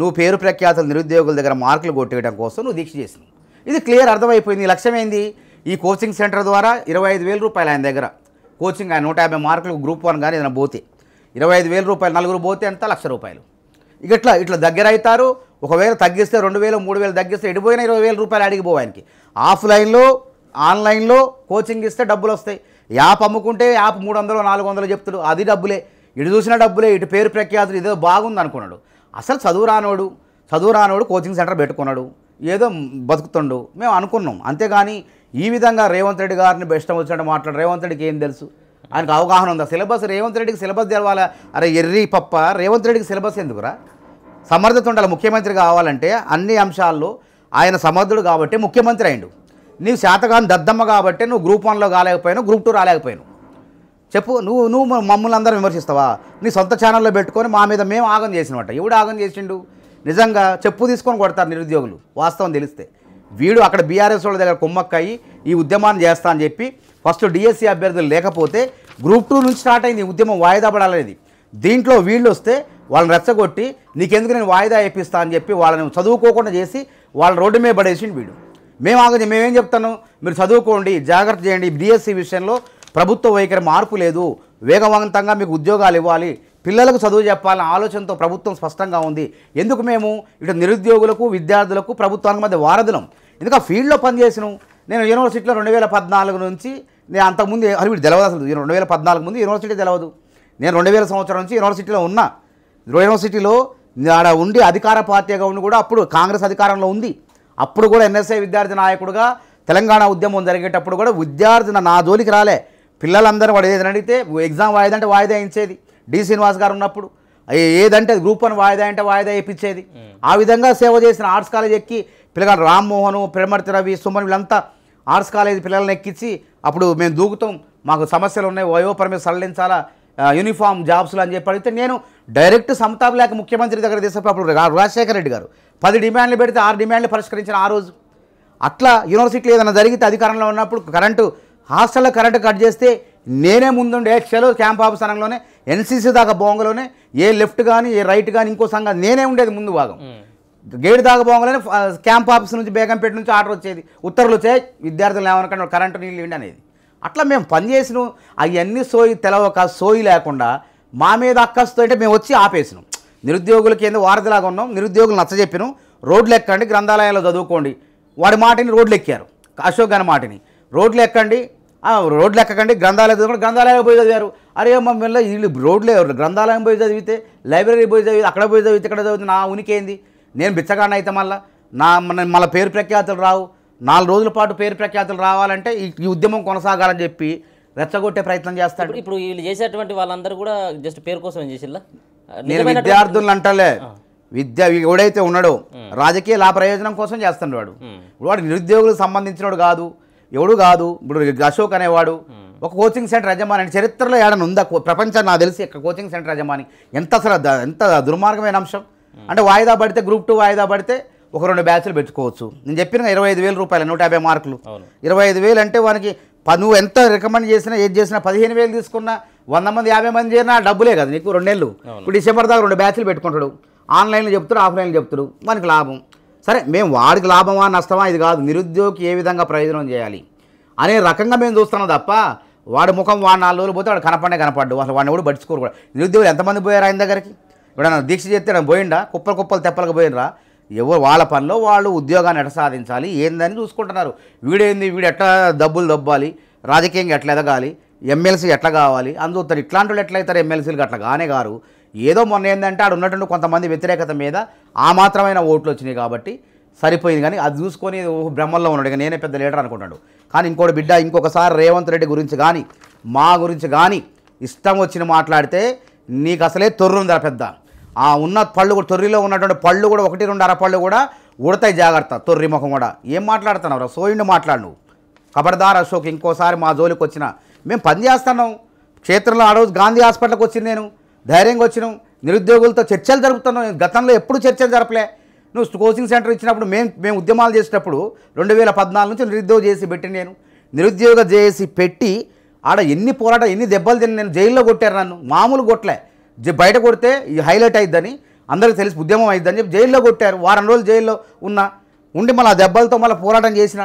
నువ్వు పేరు ప్రఖ్యాతలు నిరుద్యోగుల దగ్గర మార్కులు కొట్టేయడం కోసం నువ్వు దీక్ష చేసింది ఇది క్లియర్ అర్థమైపోయింది లక్ష్యం ఏంది ఈ కోచింగ్ సెంటర్ ద్వారా ఇరవై ఐదు వేల రూపాయలు ఆయన దగ్గర కోచింగ్ ఆయన నూట యాభై మార్కులు గ్రూప్ వన్ కానీ ఏదైనా పోతే ఇరవై ఐదు వేల రూపాయలు నలుగురు పోతే ఎంత లక్ష రూపాయలు ఇక ఇట్లా ఇట్లా దగ్గర అవుతారు ఒకవేళ తగ్గిస్తే రెండు వేలు మూడు వేలు తగ్గిస్తే ఎడిపోయిన ఇరవై వేల రూపాయలు అడిగిపోవు ఆఫ్లైన్లో ఆన్లైన్లో కోచింగ్ ఇస్తే డబ్బులు వస్తాయి యాప్ అమ్ముకుంటే యాప్ మూడు వందలు నాలుగు వందలు చెప్తాడు అది డబ్బులే ఇటు చూసిన డబ్బులే ఇటు పేరు ప్రఖ్యాతులు ఇదో బాగుంది అనుకున్నాడు అసలు చదువు రానోడు చదువు రానోడు కోచింగ్ సెంటర్ పెట్టుకున్నాడు ఏదో బతుకుతుండు మేము అనుకున్నాం అంతేగాని ఈ విధంగా రేవంత్ రెడ్డి గారిని బెస్ట్ వచ్చినట్టు మాట్లాడు రేవంత్ రెడ్డికి ఏం తెలుసు ఆయనకు అవగాహన ఉందా సిలబస్ రేవంత్ రెడ్డికి సిలబస్ తెలవాలా అరే ఎర్రి పప్ప రేవంత్ రెడ్డికి సిలబస్ ఎందుకురా సమర్థత ఉండాలి ముఖ్యమంత్రి కావాలంటే అన్ని అంశాల్లో ఆయన సమర్థుడు కాబట్టి ముఖ్యమంత్రి అయిండు నీవు శాతగాని దద్దమ్మ కాబట్టి నువ్వు గ్రూప్ వన్లో కాలేకపోయినావు గ్రూప్ టూ రాలేకపోయినావు చెప్పు నువ్వు నువ్వు మమ్మల్ని అందరూ విమర్శిస్తావా నీ సొంత ఛానల్లో పెట్టుకొని మా మీద మేము ఆగం చేసినమాట ఎవడు ఆగం చేసిండు నిజంగా చెప్పు తీసుకొని కొడతారు నిరుద్యోగులు వాస్తవం తెలిస్తే వీడు అక్కడ బీఆర్ఎస్ వాళ్ళ దగ్గర కుమ్మక్కయ్యి ఈ ఉద్యమాన్ని చేస్తా అని చెప్పి ఫస్ట్ డిఎస్సీ అభ్యర్థులు లేకపోతే గ్రూప్ టూ నుంచి స్టార్ట్ అయింది ఉద్యమం వాయిదా పడాలనేది దీంట్లో వీళ్ళు వస్తే వాళ్ళని రెచ్చగొట్టి నీకెందుకు నేను వాయిదా ఇప్పిస్తా అని చెప్పి వాళ్ళని చదువుకోకుండా చేసి వాళ్ళ రోడ్డు మీద పడేసిండు వీడు మేము ఆగ మేమేం చెప్తాను మీరు చదువుకోండి జాగ్రత్త చేయండి బీఎస్సీ విషయంలో ప్రభుత్వ వైఖరి మార్పు లేదు వేగవంతంగా మీకు ఉద్యోగాలు ఇవ్వాలి పిల్లలకు చదువు చెప్పాలనే ఆలోచనతో ప్రభుత్వం స్పష్టంగా ఉంది ఎందుకు మేము ఇటు నిరుద్యోగులకు విద్యార్థులకు ప్రభుత్వానికి మధ్య వారధనం ఎందుకంటే ఫీల్డ్లో పనిచేసిన నేను యూనివర్సిటీలో రెండు వేల పద్నాలుగు నుంచి నేను అంతకుముందు అసలు వీడు తెలవదు అసలు రెండు వేల పద్నాలుగు ముందు యూనివర్సిటీ తెలవదు నేను రెండు వేల సంవత్సరం నుంచి యూనివర్సిటీలో ఉన్నా యూనివర్సిటీలో ఆడ ఉండి అధికార పార్టీగా ఉండి కూడా అప్పుడు కాంగ్రెస్ అధికారంలో ఉంది అప్పుడు కూడా ఎన్ఎస్ఐ విద్యార్థి నాయకుడుగా తెలంగాణ ఉద్యమం జరిగేటప్పుడు కూడా విద్యార్థి నా జోలికి రాలే పిల్లలందరూ వాడు ఏదైనా అడిగితే ఎగ్జామ్ వాయిదా అంటే వాయిదా ఇచ్చేది డి శ్రీనివాస్ గారు ఉన్నప్పుడు ఏదంటే గ్రూప్ వన్ వాయిదా అంటే వాయిదా వేయించేది ఆ విధంగా సేవ చేసిన ఆర్ట్స్ కాలేజ్ ఎక్కి పిల్లగాడు రామ్మోహన్ ప్రేమర్తి రవి సుమన్ వీళ్ళంతా ఆర్ట్స్ కాలేజ్ పిల్లల్ని ఎక్కించి అప్పుడు మేము దూకుతాం మాకు సమస్యలు ఉన్నాయి వయోపరమే సడలించాలా యూనిఫామ్ జాబ్స్లు అని చెప్పి అడిగితే నేను డైరెక్ట్ సమతాబ్ లేక ముఖ్యమంత్రి దగ్గర తీసుకుపోయినప్పుడు రాజశేఖర రెడ్డి గారు పది డిమాండ్లు పెడితే ఆరు డిమాండ్లు పరిష్కరించిన ఆ రోజు అట్లా యూనివర్సిటీలు ఏదైనా జరిగితే అధికారంలో ఉన్నప్పుడు కరెంటు హాస్టల్లో కరెంటు కట్ చేస్తే నేనే ముందుండే చెలో క్యాంప్ ఆఫీసరంలోనే ఎన్సీసీ దాకా బొంగలోనే ఏ లెఫ్ట్ కానీ ఏ రైట్ కానీ ఇంకో సంఘం నేనే ఉండేది ముందు భాగం గేట్ దాకా బొంగలోనే క్యాంప్ ఆఫీస్ నుంచి బేగంపేట నుంచి ఆర్డర్ వచ్చేది ఉత్తర్వులు వచ్చాయి విద్యార్థులు ఏమనుకున్నారు కరెంటు నీళ్ళు అనేది అట్లా మేము పనిచేసినాం అవన్నీ సోయి తెలవక సోయి లేకుండా మా మీద అక్కస్తో అంటే మేము వచ్చి ఆపేసినాం నిరుద్యోగులకి ఏంది వారధిలాగా ఉన్నాం నిరుద్యోగులు నచ్చజెప్పినాం రోడ్లు ఎక్కండి గ్రంథాలయాల్లో చదువుకోండి వాడి మాటని రోడ్లు ఎక్కారు అశోక్ గారి మాటని రోడ్లు ఎక్కండి రోడ్లు ఎక్కకండి గ్రంథాలయం చదువుకోండి గ్రంథాలయం పోయి చదివారు అరే మమ్మల్ని వీళ్ళు ఎవరు గ్రంథాలయం పోయి చదివితే లైబ్రరీ పోయి చదివి అక్కడ పోయి చదివితే ఇక్కడ చదివితే నా ఉనికి ఏంది నేను బిచ్చగాడిన అయితే మళ్ళీ నా మన మళ్ళీ పేరు ప్రఖ్యాతులు రావు నాలుగు రోజుల పాటు పేరు ప్రఖ్యాతులు రావాలంటే ఈ ఉద్యమం కొనసాగాలని చెప్పి రెచ్చగొట్టే ప్రయత్నం చేస్తాడు ఇప్పుడు వీళ్ళు చేసేటువంటి వాళ్ళందరూ కూడా జస్ట్ పేరు కోసం చేసిల్లా నేను విద్యార్థులు అంటలే విద్య ఎవడైతే ఉన్నాడో రాజకీయ లాభ ప్రయోజనం కోసం చేస్తాడు వాడు వాడు నిరుద్యోగులకు సంబంధించినవాడు కాదు ఎవడు కాదు ఇప్పుడు అశోక్ అనేవాడు ఒక కోచింగ్ సెంటర్ యజమాని చరిత్రలో ఏడన ఉందా ప్రపంచం నాకు తెలిసి ఇక్కడ కోచింగ్ సెంటర్ యజమాని ఎంత అసలు ఎంత దుర్మార్గమైన అంశం అంటే వాయిదా పడితే గ్రూప్ టూ వాయిదా పడితే ఒక రెండు బ్యాచ్లు పెట్టుకోవచ్చు నేను చెప్పిన ఇరవై ఐదు వేల రూపాయలు నూట యాభై మార్కులు ఇరవై ఐదు వేలు అంటే వానికి నువ్వు ఎంత రికమెండ్ చేసినా ఏది చేసినా పదిహేను వేలు తీసుకున్నా వంద మంది యాభై మంది చేరినా డబ్బులే కదా నీకు రెండు నెలలు ఇప్పుడు డిసెంబర్ దాకా రెండు బ్యాచ్లు పెట్టుకుంటాడు ఆన్లైన్లో చెప్తాడు ఆఫ్లైన్లో చెప్తాడు మనకి లాభం సరే మేము వాడికి లాభమా నష్టమా ఇది కాదు నిరుద్యోగికి ఏ విధంగా ప్రయోజనం చేయాలి అనే రకంగా మేము చూస్తున్నాం తప్ప వాడి ముఖం వాడు నాలుగు రోజులు పోతే వాడు కనపడనే కనపడ్డు అసలు వాడిని కూడా పట్టించుకోరు కూడా నిరుద్యోగులు ఎంతమంది పోయారు ఆయన దగ్గరికి ఇప్పుడు దీక్ష చేస్తే పోయిండా కుప్పలు కుప్పలు తెప్పలకు పోయినరా ఎవరు వాళ్ళ పనిలో వాళ్ళు ఉద్యోగాన్ని ఎట్ట సాధించాలి ఏందని చూసుకుంటున్నారు వీడేంది వీడు ఎట్లా డబ్బులు దబ్బాలి రాజకీయంగా ఎట్లా ఎదగాలి ఎమ్మెల్సీ ఎట్లా కావాలి అందుతారు ఇట్లాంటి వాళ్ళు ఎట్లయితారు ఎమ్మెల్సీలు అట్లా కానే గారు ఏదో మొన్న ఏంటంటే ఆడు ఉన్నటువంటి కొంతమంది వ్యతిరేకత మీద ఆ మాత్రమైన ఓట్లు వచ్చినాయి కాబట్టి సరిపోయింది కానీ అది చూసుకొని బ్రహ్మల్లో ఉన్నాడు ఇక నేనే పెద్ద లీడర్ అనుకున్నాడు కానీ ఇంకోటి బిడ్డ ఇంకొకసారి రేవంత్ రెడ్డి గురించి కానీ మా గురించి కానీ ఇష్టం వచ్చిన మాట్లాడితే నీకు అసలే తొర్రుందా పెద్ద ఆ ఉన్న పళ్ళు కూడా తొర్రిలో ఉన్నటువంటి పళ్ళు కూడా ఒకటి రెండు అర పళ్ళు కూడా ఉడతాయి జాగ్రత్త తొర్రి ముఖం కూడా ఏం మాట్లాడుతున్నావు సోయిండు మాట్లాడు నువ్వు కబర్దార్ అశోక్ ఇంకోసారి మా జోలికి వచ్చిన మేము పని చేస్తున్నాం క్షేత్రంలో ఆ రోజు గాంధీ హాస్పిటల్కి వచ్చింది నేను ధైర్యంగా వచ్చినాం నిరుద్యోగులతో చర్చలు జరుపుతున్నాం గతంలో ఎప్పుడు చర్చలు జరపలే నువ్వు కోచింగ్ సెంటర్ ఇచ్చినప్పుడు మేము మేము ఉద్యమాలు చేసేటప్పుడు రెండు వేల పద్నాలుగు నుంచి నిరుద్యోగ చేసి పెట్టి నేను నిరుద్యోగ చేసి పెట్టి ఆడ ఎన్ని పోరాట ఎన్ని దెబ్బలు తిని నేను జైల్లో కొట్టారు నన్ను మామూలు కొట్టలే బయట కొడితే ఈ హైలైట్ అయిద్దని అందరికీ తెలిసి ఉద్యమం అయిద్దని చెప్పి జైల్లో కొట్టారు వారం రోజులు జైల్లో ఉన్న ఉండి మళ్ళీ ఆ దెబ్బలతో మళ్ళీ పోరాటం చేసిన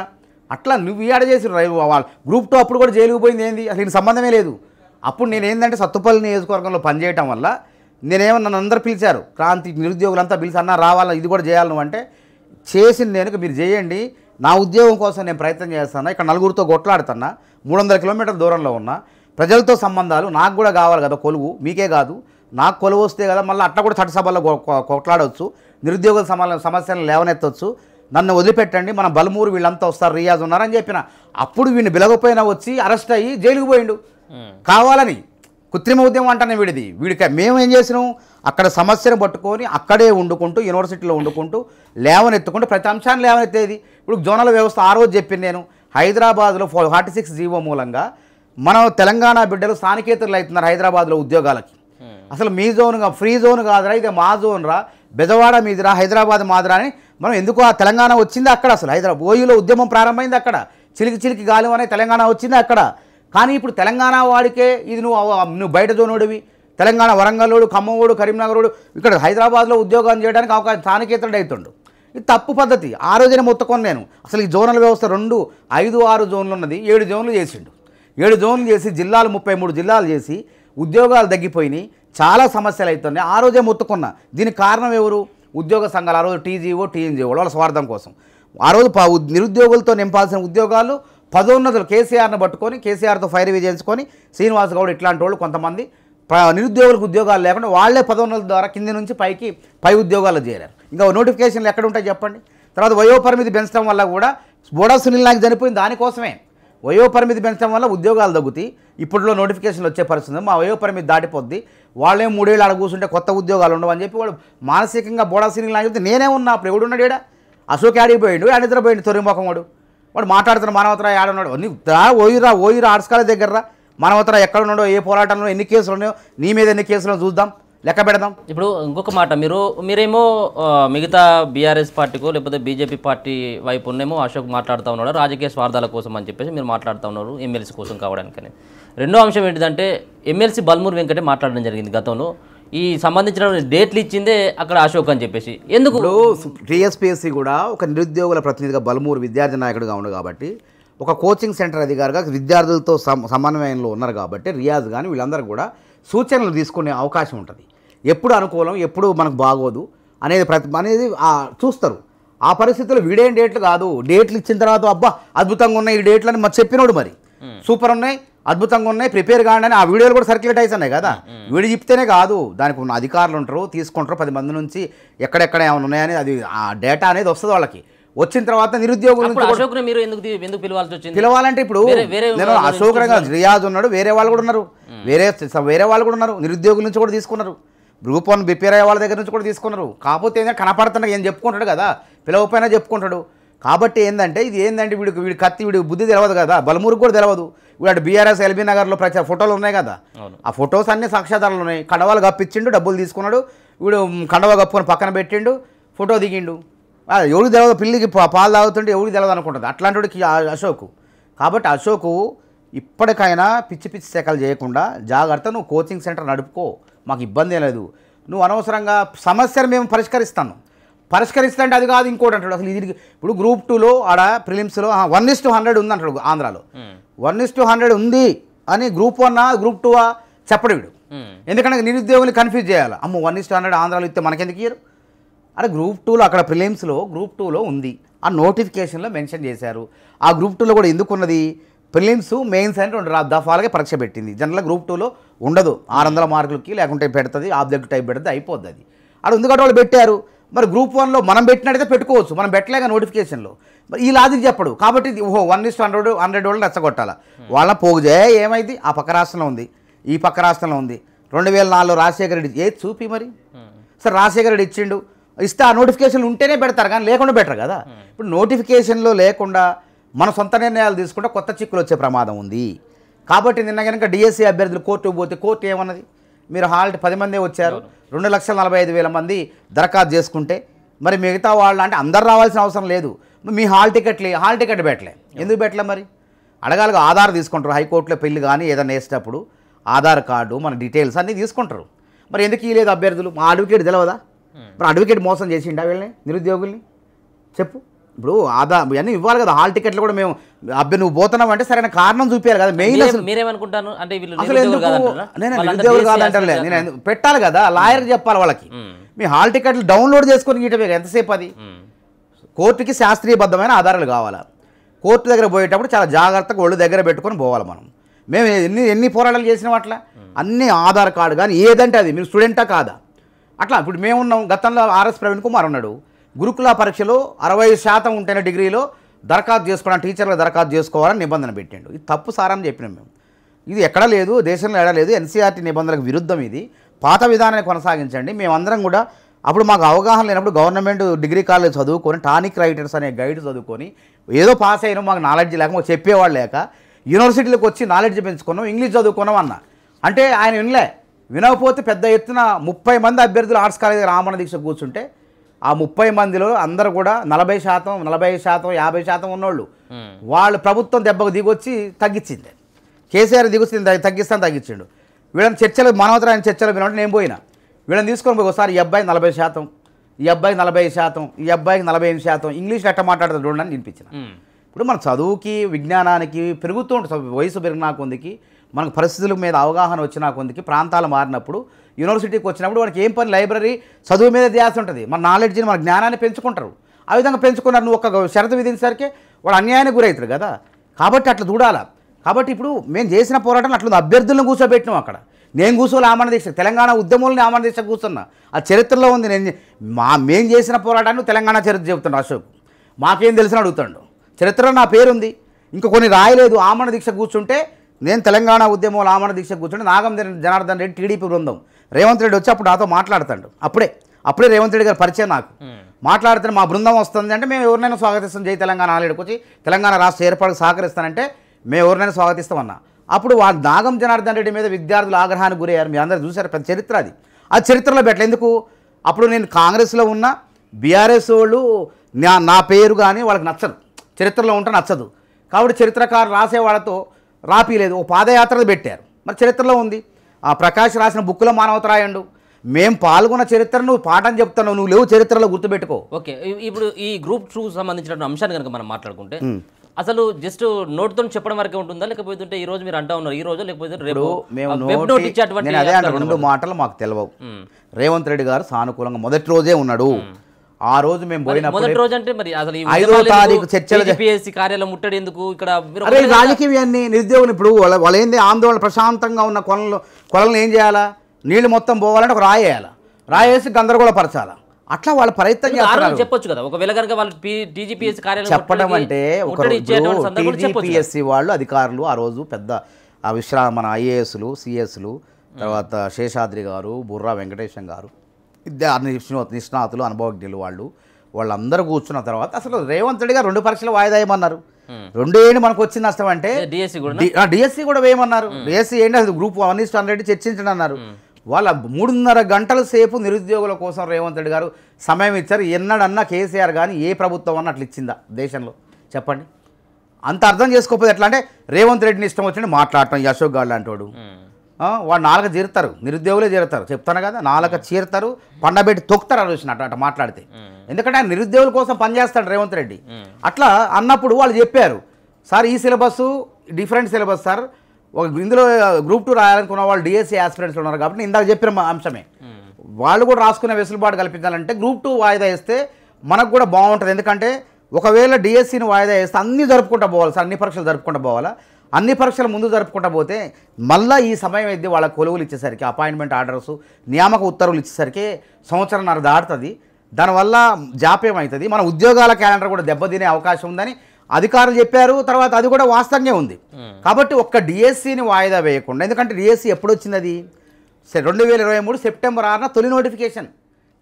అట్లా నువ్వు ఆడ చేసిన వాళ్ళు గ్రూప్ టూ అప్పుడు కూడా జైలుకు పోయింది ఏంది అసలు దీనికి సంబంధమే లేదు అప్పుడు నేను ఏంటంటే సత్తుపల్లి నియోజకవర్గంలో పనిచేయటం వల్ల నేనేమో నన్ను అందరు పిలిచారు క్రాంతి నిరుద్యోగులంతా పిలిచి అన్న రావాలా ఇది కూడా చేయాలను అంటే చేసింది నేను మీరు చేయండి నా ఉద్యోగం కోసం నేను ప్రయత్నం చేస్తాను ఇక్కడ నలుగురితో కొట్లాడుతున్నా మూడు వందల కిలోమీటర్ల దూరంలో ఉన్నా ప్రజలతో సంబంధాలు నాకు కూడా కావాలి కదా కొలువు మీకే కాదు నాకు కొలువు వస్తే కదా మళ్ళీ అట్లా కూడా చట్టసభలో కొట్లాడవచ్చు నిరుద్యోగ సమా సమస్యలను లేవనెత్తవచ్చు నన్ను వదిలిపెట్టండి మన బలమూరు వీళ్ళంతా వస్తారు రియాజ్ ఉన్నారని చెప్పిన అప్పుడు వీడిని బిలగపోయినా వచ్చి అరెస్ట్ అయ్యి జైలుకు పోయిండు కావాలని కృత్రిమ ఉద్యమం అంటనే వీడిది వీడికి మేము ఏం చేసినాం అక్కడ సమస్యను పట్టుకొని అక్కడే వండుకుంటూ యూనివర్సిటీలో వండుకుంటూ లేవనెత్తుకుంటూ ప్రతి అంశాన్ని లేవనెత్తేది ఇప్పుడు జోనల్ వ్యవస్థ ఆ రోజు చెప్పింది నేను హైదరాబాద్లో ఫార్టీ సిక్స్ జీవో మూలంగా మనం తెలంగాణ బిడ్డలు స్థానికేతరులు అవుతున్నారు హైదరాబాద్లో ఉద్యోగాలకి Hmm. అసలు మీ జోన్ ఫ్రీ జోన్ కాదురా ఇదే మా జోన్ రా బెదవాడ మీదిరా హైదరాబాద్ మాదిరా అని మనం ఎందుకు ఆ తెలంగాణ వచ్చింది అక్కడ అసలు హైదరాబాద్ ఓయూలో ఉద్యమం ప్రారంభమైంది అక్కడ చిలికి చిలికి గాలి అనే తెలంగాణ వచ్చింది అక్కడ కానీ ఇప్పుడు తెలంగాణ వాడికే ఇది నువ్వు నువ్వు బయట జోనోడివి తెలంగాణ వరంగల్లోడు ఖమ్మంలోడు కరీంనగరోడు ఇక్కడ హైదరాబాద్లో ఉద్యోగం చేయడానికి అవకాశం స్థానికేతడు అవుతుండు ఇది తప్పు పద్ధతి ఆ రోజున మొత్తుకొని నేను అసలు ఈ జోనల్ వ్యవస్థ రెండు ఐదు ఆరు జోన్లు ఉన్నది ఏడు జోన్లు చేసిండు ఏడు జోన్లు చేసి జిల్లాలు ముప్పై మూడు జిల్లాలు చేసి ఉద్యోగాలు తగ్గిపోయినాయి చాలా సమస్యలు అవుతున్నాయి ఆ రోజే మొత్తుకున్నా దీనికి కారణం ఎవరు ఉద్యోగ సంఘాలు ఆ రోజు టీజీఓ టీఎన్జీఓ వాళ్ళ స్వార్థం కోసం ఆ రోజు నిరుద్యోగులతో నింపాల్సిన ఉద్యోగాలు పదోన్నతులు కేసీఆర్ను పట్టుకొని కేసీఆర్తో ఫైర్ చేసుకొని శ్రీనివాస్ గౌడ్ ఇట్లాంటి వాళ్ళు కొంతమంది నిరుద్యోగులకు ఉద్యోగాలు లేకుండా వాళ్లే పదోన్నతుల ద్వారా కింది నుంచి పైకి పై ఉద్యోగాలు చేరారు ఇంకా నోటిఫికేషన్లు ఎక్కడ ఉంటాయి చెప్పండి తర్వాత వయోపరిమితి పెంచడం వల్ల కూడా బోడా సునీల్ నాయక్ చనిపోయింది దానికోసమే వయోపరిమితి పెంచడం వల్ల ఉద్యోగాలు తగ్గుతాయి ఇప్పట్లో నోటిఫికేషన్లు వచ్చే పరిస్థితి మా వయోపరిమితి దాటిపోద్ది వాళ్ళేం మూడేళ్ళు ఆడ కూర్చుంటే కొత్త ఉద్యోగాలు ఉండవని చెప్పి వాడు మానసికంగా బోడా సీనింగ్ అని చెప్తే నేనే ఉన్నా అప్పుడు ఉన్నాడు ఈడ అశోక్ ఆడిపోయాడు పోయిండు తొరిముఖం వాడు వాడు మాట్లాడుతున్న మానవతరా ఆడన్నాడు నీ ఓయిరా ఓయిరా ఆర్ట్స్ కాలేజ్ దగ్గర మానవతరా ఎక్కడ ఉన్నాడో ఏ పోరాటంలో ఎన్ని కేసులు ఉన్నాయో నీ మీద ఎన్ని కేసులు చూద్దాం లెక్క పెడదాం ఇప్పుడు ఇంకొక మాట మీరు మీరేమో మిగతా బీఆర్ఎస్ పార్టీకో లేకపోతే బీజేపీ పార్టీ వైపు ఉన్నేమో అశోక్ మాట్లాడుతూ ఉన్నాడు రాజకీయ స్వార్థాల కోసం అని చెప్పేసి మీరు మాట్లాడుతూ ఉన్నారు ఎమ్మెల్సీ కోసం కావడానికని రెండో అంశం ఏంటిదంటే ఎమ్మెల్సీ బల్మూర్ వెంకటే మాట్లాడడం జరిగింది గతంలో ఈ సంబంధించిన డేట్లు ఇచ్చిందే అక్కడ అశోక్ అని చెప్పేసి ఎందుకు టీఎస్పీఎస్సీ కూడా ఒక నిరుద్యోగుల ప్రతినిధిగా బల్మూరు విద్యార్థి నాయకుడుగా ఉండు కాబట్టి ఒక కోచింగ్ సెంటర్ అధికారిగా విద్యార్థులతో సమన్వయంలో ఉన్నారు కాబట్టి రియాజ్ కానీ వీళ్ళందరూ కూడా సూచనలు తీసుకునే అవకాశం ఉంటుంది ఎప్పుడు అనుకూలం ఎప్పుడు మనకు బాగోదు అనేది ప్రతి అనేది చూస్తారు ఆ పరిస్థితుల్లో వీడేం డేట్లు కాదు డేట్లు ఇచ్చిన తర్వాత అబ్బా అద్భుతంగా ఉన్నాయి ఈ డేట్లు అని మరి చెప్పినోడు మరి సూపర్ ఉన్నాయి అద్భుతంగా ఉన్నాయి ప్రిపేర్ కాండి ఆ వీడియోలు కూడా సర్క్యులేట్ అవుతున్నాయి కదా వీడు చెప్తేనే కాదు దానికి ఉన్న అధికారులు ఉంటారు తీసుకుంటారు పది మంది నుంచి ఎక్కడెక్కడ ఏమైనా ఉన్నాయని అది ఆ డేటా అనేది వస్తుంది వాళ్ళకి వచ్చిన తర్వాత నిరుద్యోగులు పిలవాలంటే ఇప్పుడు నేను అశోక్ రియాజ్ ఉన్నాడు వేరే వాళ్ళు కూడా ఉన్నారు వేరే వేరే వాళ్ళు కూడా ఉన్నారు నిరుద్యోగుల నుంచి కూడా తీసుకున్నారు గ్రూప్ వన్ వాళ్ళ దగ్గర నుంచి కూడా తీసుకున్నారు కాకపోతే ఏదైనా కనపడుతున్నాడు ఏం చెప్పుకుంటాడు కదా పిలవపైన చెప్పుకుంటాడు కాబట్టి ఏంటంటే ఇది ఏంటంటే వీడికి వీడి కత్తి వీడి బుద్ధి తెలియదు కదా బలమూరుకు కూడా తెలియదు వీడు అటు బీఆర్ఎస్ ఎల్బీ నగర్లో ప్రచార ఫోటోలు ఉన్నాయి కదా ఆ ఫొటోస్ అన్ని సాక్ష్యాధారాలు ఉన్నాయి కండవాలు కప్పించిండు డబ్బులు తీసుకున్నాడు వీడు కండవ కప్పుకొని పక్కన పెట్టిండు ఫోటో దిగిండు ఎవరు తెలియదు పిల్లికి పాలు తాగుతుంటే ఎవరు తెలియదు అనుకుంటుంది అట్లాంటి అశోక్ కాబట్టి అశోకు ఇప్పటికైనా పిచ్చి పిచ్చి శాఖలు చేయకుండా జాగ్రత్త నువ్వు కోచింగ్ సెంటర్ నడుపుకో మాకు ఇబ్బంది ఏం లేదు నువ్వు అనవసరంగా సమస్యను మేము పరిష్కరిస్తాను పరిష్కరిస్తాంటే అది కాదు ఇంకోటి అంటాడు అసలు ఇది ఇప్పుడు గ్రూప్ టూలో ఆడ ప్రిలిమ్స్లో వన్ ఇస్ టు హండ్రెడ్ ఉంది అంటాడు ఆంధ్రాలో వన్ ఇస్ టు హండ్రెడ్ ఉంది అని గ్రూప్ వన్నా గ్రూప్ టూ చెప్పడు వీడు hmm. ఎందుకంటే నిరుద్యోగులు కన్ఫ్యూజ్ చేయాలి అమ్మ వన్ ఇస్ టు హండ్రెడ్ ఆంధ్రాలో ఇస్తే మనకెందుకు ఇయ్యరు అంటే గ్రూప్ టూలో అక్కడ ప్రిలిమ్స్లో గ్రూప్ టూలో ఉంది ఆ నోటిఫికేషన్లో మెన్షన్ చేశారు ఆ గ్రూప్ టూలో కూడా ఎందుకున్నది ప్రిలిమ్స్ మెయిన్స్ అని రెండు దఫాలుగా పరీక్ష పెట్టింది జనరల్ గ్రూప్ టూలో ఉండదు ఆరు వందల మార్కులకి లేకుంటే పెడుతుంది ఆబ్జెక్ట్ టైప్ పెడుతుంది అయిపోద్ది అది అక్కడ ఎందుకంటే వాళ్ళు పెట్టారు మరి గ్రూప్ వన్లో మనం పెట్టినట్టయితే పెట్టుకోవచ్చు మనం పెట్టలేక నోటిఫికేషన్లో మరి ఈ లాజిక్ చెప్పడు కాబట్టి ఓహో వన్ ఇస్ హండ్రెడ్ హండ్రెడ్ వాళ్ళు రెచ్చగొట్టాల వాళ్ళ పోగు ఏమైంది ఆ పక్క రాష్ట్రంలో ఉంది ఈ పక్క రాష్ట్రంలో ఉంది రెండు వేల నాలుగులో రాజశేఖర రెడ్డి ఏ చూపి మరి సార్ రాజశేఖర రెడ్డి ఇచ్చిండు ఇస్తే ఆ నోటిఫికేషన్లు ఉంటేనే పెడతారు కానీ లేకుండా బెటర్ కదా ఇప్పుడు నోటిఫికేషన్లో లేకుండా మన సొంత నిర్ణయాలు తీసుకుంటే కొత్త చిక్కులు వచ్చే ప్రమాదం ఉంది కాబట్టి నిన్న కనుక డిఎస్సీ e అభ్యర్థులు కోర్టు పోతే కోర్టు ఏమన్నది మీరు హాల్ట్ పది మందే వచ్చారు రెండు లక్షల నలభై ఐదు వేల మంది దరఖాస్తు చేసుకుంటే మరి మిగతా వాళ్ళు అంటే అందరు రావాల్సిన అవసరం లేదు మీ హాల్ టికెట్లు హాల్ టికెట్ పెట్టలే ఎందుకు పెట్టలే మరి అడగాలిగా ఆధార్ తీసుకుంటారు హైకోర్టులో పెళ్లి కానీ ఏదైనా వేసేటప్పుడు ఆధార్ కార్డు మన డీటెయిల్స్ అన్నీ తీసుకుంటారు మరి ఎందుకు ఇవ్వలేదు అభ్యర్థులు మా అడ్వకేట్ తెలియదా మరి అడ్వకేట్ మోసం చేసిండా వీళ్ళని నిరుద్యోగుల్ని చెప్పు ఇప్పుడు ఆదా ఇవన్నీ ఇవ్వాలి కదా హాల్ టికెట్లు కూడా మేము అబ్బాయి నువ్వు పోతున్నావు అంటే సరైన కారణం చూపించాలి కదా మెయిన్ అసలు మీరేమనుకుంటాను నేను పెట్టాలి కదా లాయర్ చెప్పాలి వాళ్ళకి మీ హాల్ టికెట్లు డౌన్లోడ్ చేసుకొని గీయటమే ఎంతసేపు అది కోర్టుకి శాస్త్రీయబద్ధమైన ఆధారాలు కావాలా కోర్టు దగ్గర పోయేటప్పుడు చాలా జాగ్రత్తగా ఒళ్ళు దగ్గర పెట్టుకొని పోవాలి మనం మేము ఎన్ని ఎన్ని పోరాటాలు చేసిన అట్లా అన్ని ఆధార్ కార్డు కానీ ఏదంటే అది మీరు స్టూడెంటా కాదా అట్లా ఇప్పుడు మేమున్నాం గతంలో ఆర్ఎస్ ప్రవీణ్ కుమార్ ఉన్నాడు గురుకుల పరీక్షలో అరవై శాతం ఉంటేనే డిగ్రీలో దరఖాస్తు చేసుకోవడం టీచర్లు దరఖాస్తు చేసుకోవాలని నిబంధన పెట్టిండు ఇది తప్పు సారని చెప్పినాం మేము ఇది ఎక్కడా లేదు దేశంలో ఎక్కడ లేదు ఎన్సీఆర్టీ నిబంధనలకు విరుద్ధం ఇది పాత విధానాన్ని కొనసాగించండి మేమందరం కూడా అప్పుడు మాకు అవగాహన లేనప్పుడు గవర్నమెంట్ డిగ్రీ కాలేజ్ చదువుకొని టానిక్ రైటర్స్ అనే గైడ్ చదువుకొని ఏదో పాస్ అయినా మాకు నాలెడ్జ్ లేక మాకు చెప్పేవాళ్ళు లేక యూనివర్సిటీలకు వచ్చి నాలెడ్జ్ పెంచుకున్నాం ఇంగ్లీష్ చదువుకున్నాం అన్న అంటే ఆయన వినలే వినకపోతే పెద్ద ఎత్తున ముప్పై మంది అభ్యర్థులు ఆర్ట్స్ కాలేజీ రామణ దీక్ష కూర్చుంటే ఆ ముప్పై మందిలో అందరు కూడా నలభై శాతం నలభై శాతం యాభై శాతం ఉన్నోళ్ళు వాళ్ళు ప్రభుత్వం దెబ్బకు దిగొచ్చి తగ్గించింది కేసీఆర్ దిగొచ్చింది తగ్గిస్తాను తగ్గించిండు వీళ్ళని చర్చలు మనవతర ఆయన చర్చలు వినంటే నేను పోయినా వీళ్ళని తీసుకొని పోయి ఒకసారి ఈ అబ్బాయి నలభై శాతం ఈ అబ్బాయికి నలభై శాతం ఈ అబ్బాయికి నలభై ఎనిమిది శాతం ఇంగ్లీష్ ఎట్ట మాట్లాడుతుంది చూడండి వినిపించిన ఇప్పుడు మన చదువుకి విజ్ఞానానికి పెరుగుతూ ఉంటుంది వయసు పెరిగినా కొందికి మనకు పరిస్థితుల మీద అవగాహన వచ్చినా కొందికి ప్రాంతాలు మారినప్పుడు యూనివర్సిటీకి వచ్చినప్పుడు వాడికి ఏం పని లైబ్రరీ చదువు మీద ధ్యాస ఉంటుంది మన నాలెడ్జ్ని మన జ్ఞానాన్ని పెంచుకుంటారు ఆ విధంగా పెంచుకున్నారు నువ్వు ఒక షరతు విధించేసరికి వాడు అన్యాయానికి గురవుతారు కదా కాబట్టి అట్లా చూడాలా కాబట్టి ఇప్పుడు మేము చేసిన పోరాటం అట్లా అభ్యర్థులను కూర్చోబెట్టినాం అక్కడ నేను కూర్చోవాలి ఆమరణ దీక్ష తెలంగాణ ఉద్యమంలో ఆమరణ దీక్ష కూర్చున్నా ఆ చరిత్రలో ఉంది నేను మా మేము చేసిన పోరాటాన్ని తెలంగాణ చరిత్ర చెబుతాడు అశోక్ మాకేం తెలిసిన అడుగుతాడు చరిత్రలో నా పేరుంది ఇంకా కొన్ని రాయలేదు ఆమరణ దీక్ష కూర్చుంటే నేను తెలంగాణ ఉద్యమంలో ఆమరణ దీక్ష కూర్చుంటే నాగం జనార్దన్ రెడ్డి టీడీపీ బృందం రేవంత్ రెడ్డి వచ్చి అప్పుడు నాతో మాట్లాడతాడు అప్పుడే అప్పుడే రేవంత్ రెడ్డి గారు పరిచయం నాకు మాట్లాడితే మా బృందం వస్తుంది అంటే మేము ఎవరినైనా స్వాగతిస్తాం జై తెలంగాణ ఆలయడికి వచ్చి తెలంగాణ రాష్ట్ర ఏర్పాటుకు సహకరిస్తానంటే మేము ఎవరినైనా స్వాగతిస్తామన్నా అప్పుడు వాళ్ళ నాగం జనార్దన్ రెడ్డి మీద విద్యార్థులు ఆగ్రహానికి గురయ్యారు మీ అందరూ చూశారు పెద్ద చరిత్ర అది ఆ చరిత్రలో పెట్టలే ఎందుకు అప్పుడు నేను కాంగ్రెస్లో ఉన్న బీఆర్ఎస్ వాళ్ళు నా నా పేరు కానీ వాళ్ళకి నచ్చదు చరిత్రలో ఉంటే నచ్చదు కాబట్టి చరిత్రకారు రాసే వాళ్ళతో రాపిలేదు ఓ పాదయాత్రలు పెట్టారు మరి చరిత్రలో ఉంది ఆ ప్రకాష్ రాసిన బుక్లో మానవతరాయండు మేం పాల్గొన్న చరిత్రను పాఠం చెప్తున్నావు నువ్వు లేవు చరిత్రలో గుర్తుపెట్టుకో ఓకే ఇప్పుడు ఈ గ్రూప్ టూ సంబంధించిన అంశాన్ని కనుక మనం మాట్లాడుకుంటే అసలు జస్ట్ నోట్తో చెప్పడం వరకే ఉంటుందా లేకపోతే ఈ రోజు మీరు అంటా ఉన్నారు ఈ రోజు లేకపోతే రేపు మేము అదే మాటలు మాకు తెలియవు రేవంత్ రెడ్డి గారు సానుకూలంగా మొదటి రోజే ఉన్నాడు ఆ రోజు మేము పోయినప్పుడు ఐదో చర్చలు కార్యాలయం ముట్టడి ఎందుకు ఇక్కడ రాజకీయాన్ని నిరుద్యోగులు ఇప్పుడు వాళ్ళు ఏంది ఆందోళన ప్రశాంతంగా ఉన్న కొలను కొలను ఏం చేయాలా నీళ్లు మొత్తం పోవాలంటే ఒక రాయేయాలా రాయేసి గందరగోళపరచాలా అట్లా వాళ్ళ ప్రయత్నం చెప్పొచ్చు కదా ఒకవేళ కనుక వాళ్ళు కార్యాలయం చెప్పడం అంటే ఒక టీజీపీఎస్సీ వాళ్ళు అధికారులు ఆ రోజు పెద్ద విశ్రామ మన ఐఏఎస్లు సిఎస్లు తర్వాత శేషాద్రి గారు బుర్రా వెంకటేశం గారు నిష్ణాతులు అనుభవజ్ఞులు వాళ్ళు వాళ్ళందరూ కూర్చున్న తర్వాత అసలు రేవంత్ రెడ్డి గారు రెండు పరీక్షలు వాయిదా ఏమన్నారు రెండు ఏంటి మనకు వచ్చిన నష్టం అంటే e డిఎస్సీ e కూడా వేయమన్నారు డిఎస్సీ e ఏంటి అసలు గ్రూప్ వన్ ఇస్ట్ రెడ్డి చర్చించండి అన్నారు వాళ్ళ మూడున్నర గంటల సేపు నిరుద్యోగుల కోసం రేవంత్ రెడ్డి గారు సమయం ఇచ్చారు ఎన్నడన్నా కేసీఆర్ కానీ ఏ ప్రభుత్వం అన్న అట్లా ఇచ్చిందా దేశంలో చెప్పండి అంత అర్థం చేసుకోకపోతే ఎట్లా అంటే రేవంత్ రెడ్డిని ఇష్టం వచ్చింది మాట్లాడటం అశోక్ గారు లాంటి వాడు వాడు నాలుగు చీరుతారు నిరుద్యోగులే చేరుతారు చెప్తాను కదా నాలుక చీరుతారు పండబెట్టి తొక్కుతారు ఆలోచన అట్లా అటు మాట్లాడితే ఎందుకంటే ఆయన నిరుద్యోగుల కోసం పనిచేస్తాడు రేవంత్ రెడ్డి అట్లా అన్నప్పుడు వాళ్ళు చెప్పారు సార్ ఈ సిలబస్ డిఫరెంట్ సిలబస్ సార్ ఒక ఇందులో గ్రూప్ టూ రాయాలనుకున్న వాళ్ళు డిఎస్సీ ఆస్పిరెంట్స్ ఉన్నారు కాబట్టి ఇందాక చెప్పిన అంశమే వాళ్ళు కూడా రాసుకునే వెసులుబాటు కల్పించాలంటే గ్రూప్ టూ వాయిదా వేస్తే మనకు కూడా బాగుంటుంది ఎందుకంటే ఒకవేళ డిఎస్సీని వాయిదా వేస్తే అన్నీ జరుపుకుంటూ పోవాలి సార్ అన్ని పరీక్షలు జరుపుకుంటూ పోవాలా అన్ని పరీక్షలు ముందు జరుపుకుంటా పోతే మళ్ళీ ఈ సమయం అయితే వాళ్ళ కొలువులు ఇచ్చేసరికి అపాయింట్మెంట్ ఆర్డర్స్ నియామక ఉత్తర్వులు ఇచ్చేసరికి సంవత్సరంన్నర దాటుతుంది దానివల్ల జాప్యం అవుతుంది మన ఉద్యోగాల క్యాలెండర్ కూడా దెబ్బతినే అవకాశం ఉందని అధికారులు చెప్పారు తర్వాత అది కూడా వాస్తవంగా ఉంది కాబట్టి ఒక్క డిఎస్సిని వాయిదా వేయకుండా ఎందుకంటే డిఎస్సి ఎప్పుడు వచ్చింది అది రెండు వేల ఇరవై మూడు సెప్టెంబర్ ఆరున తొలి నోటిఫికేషన్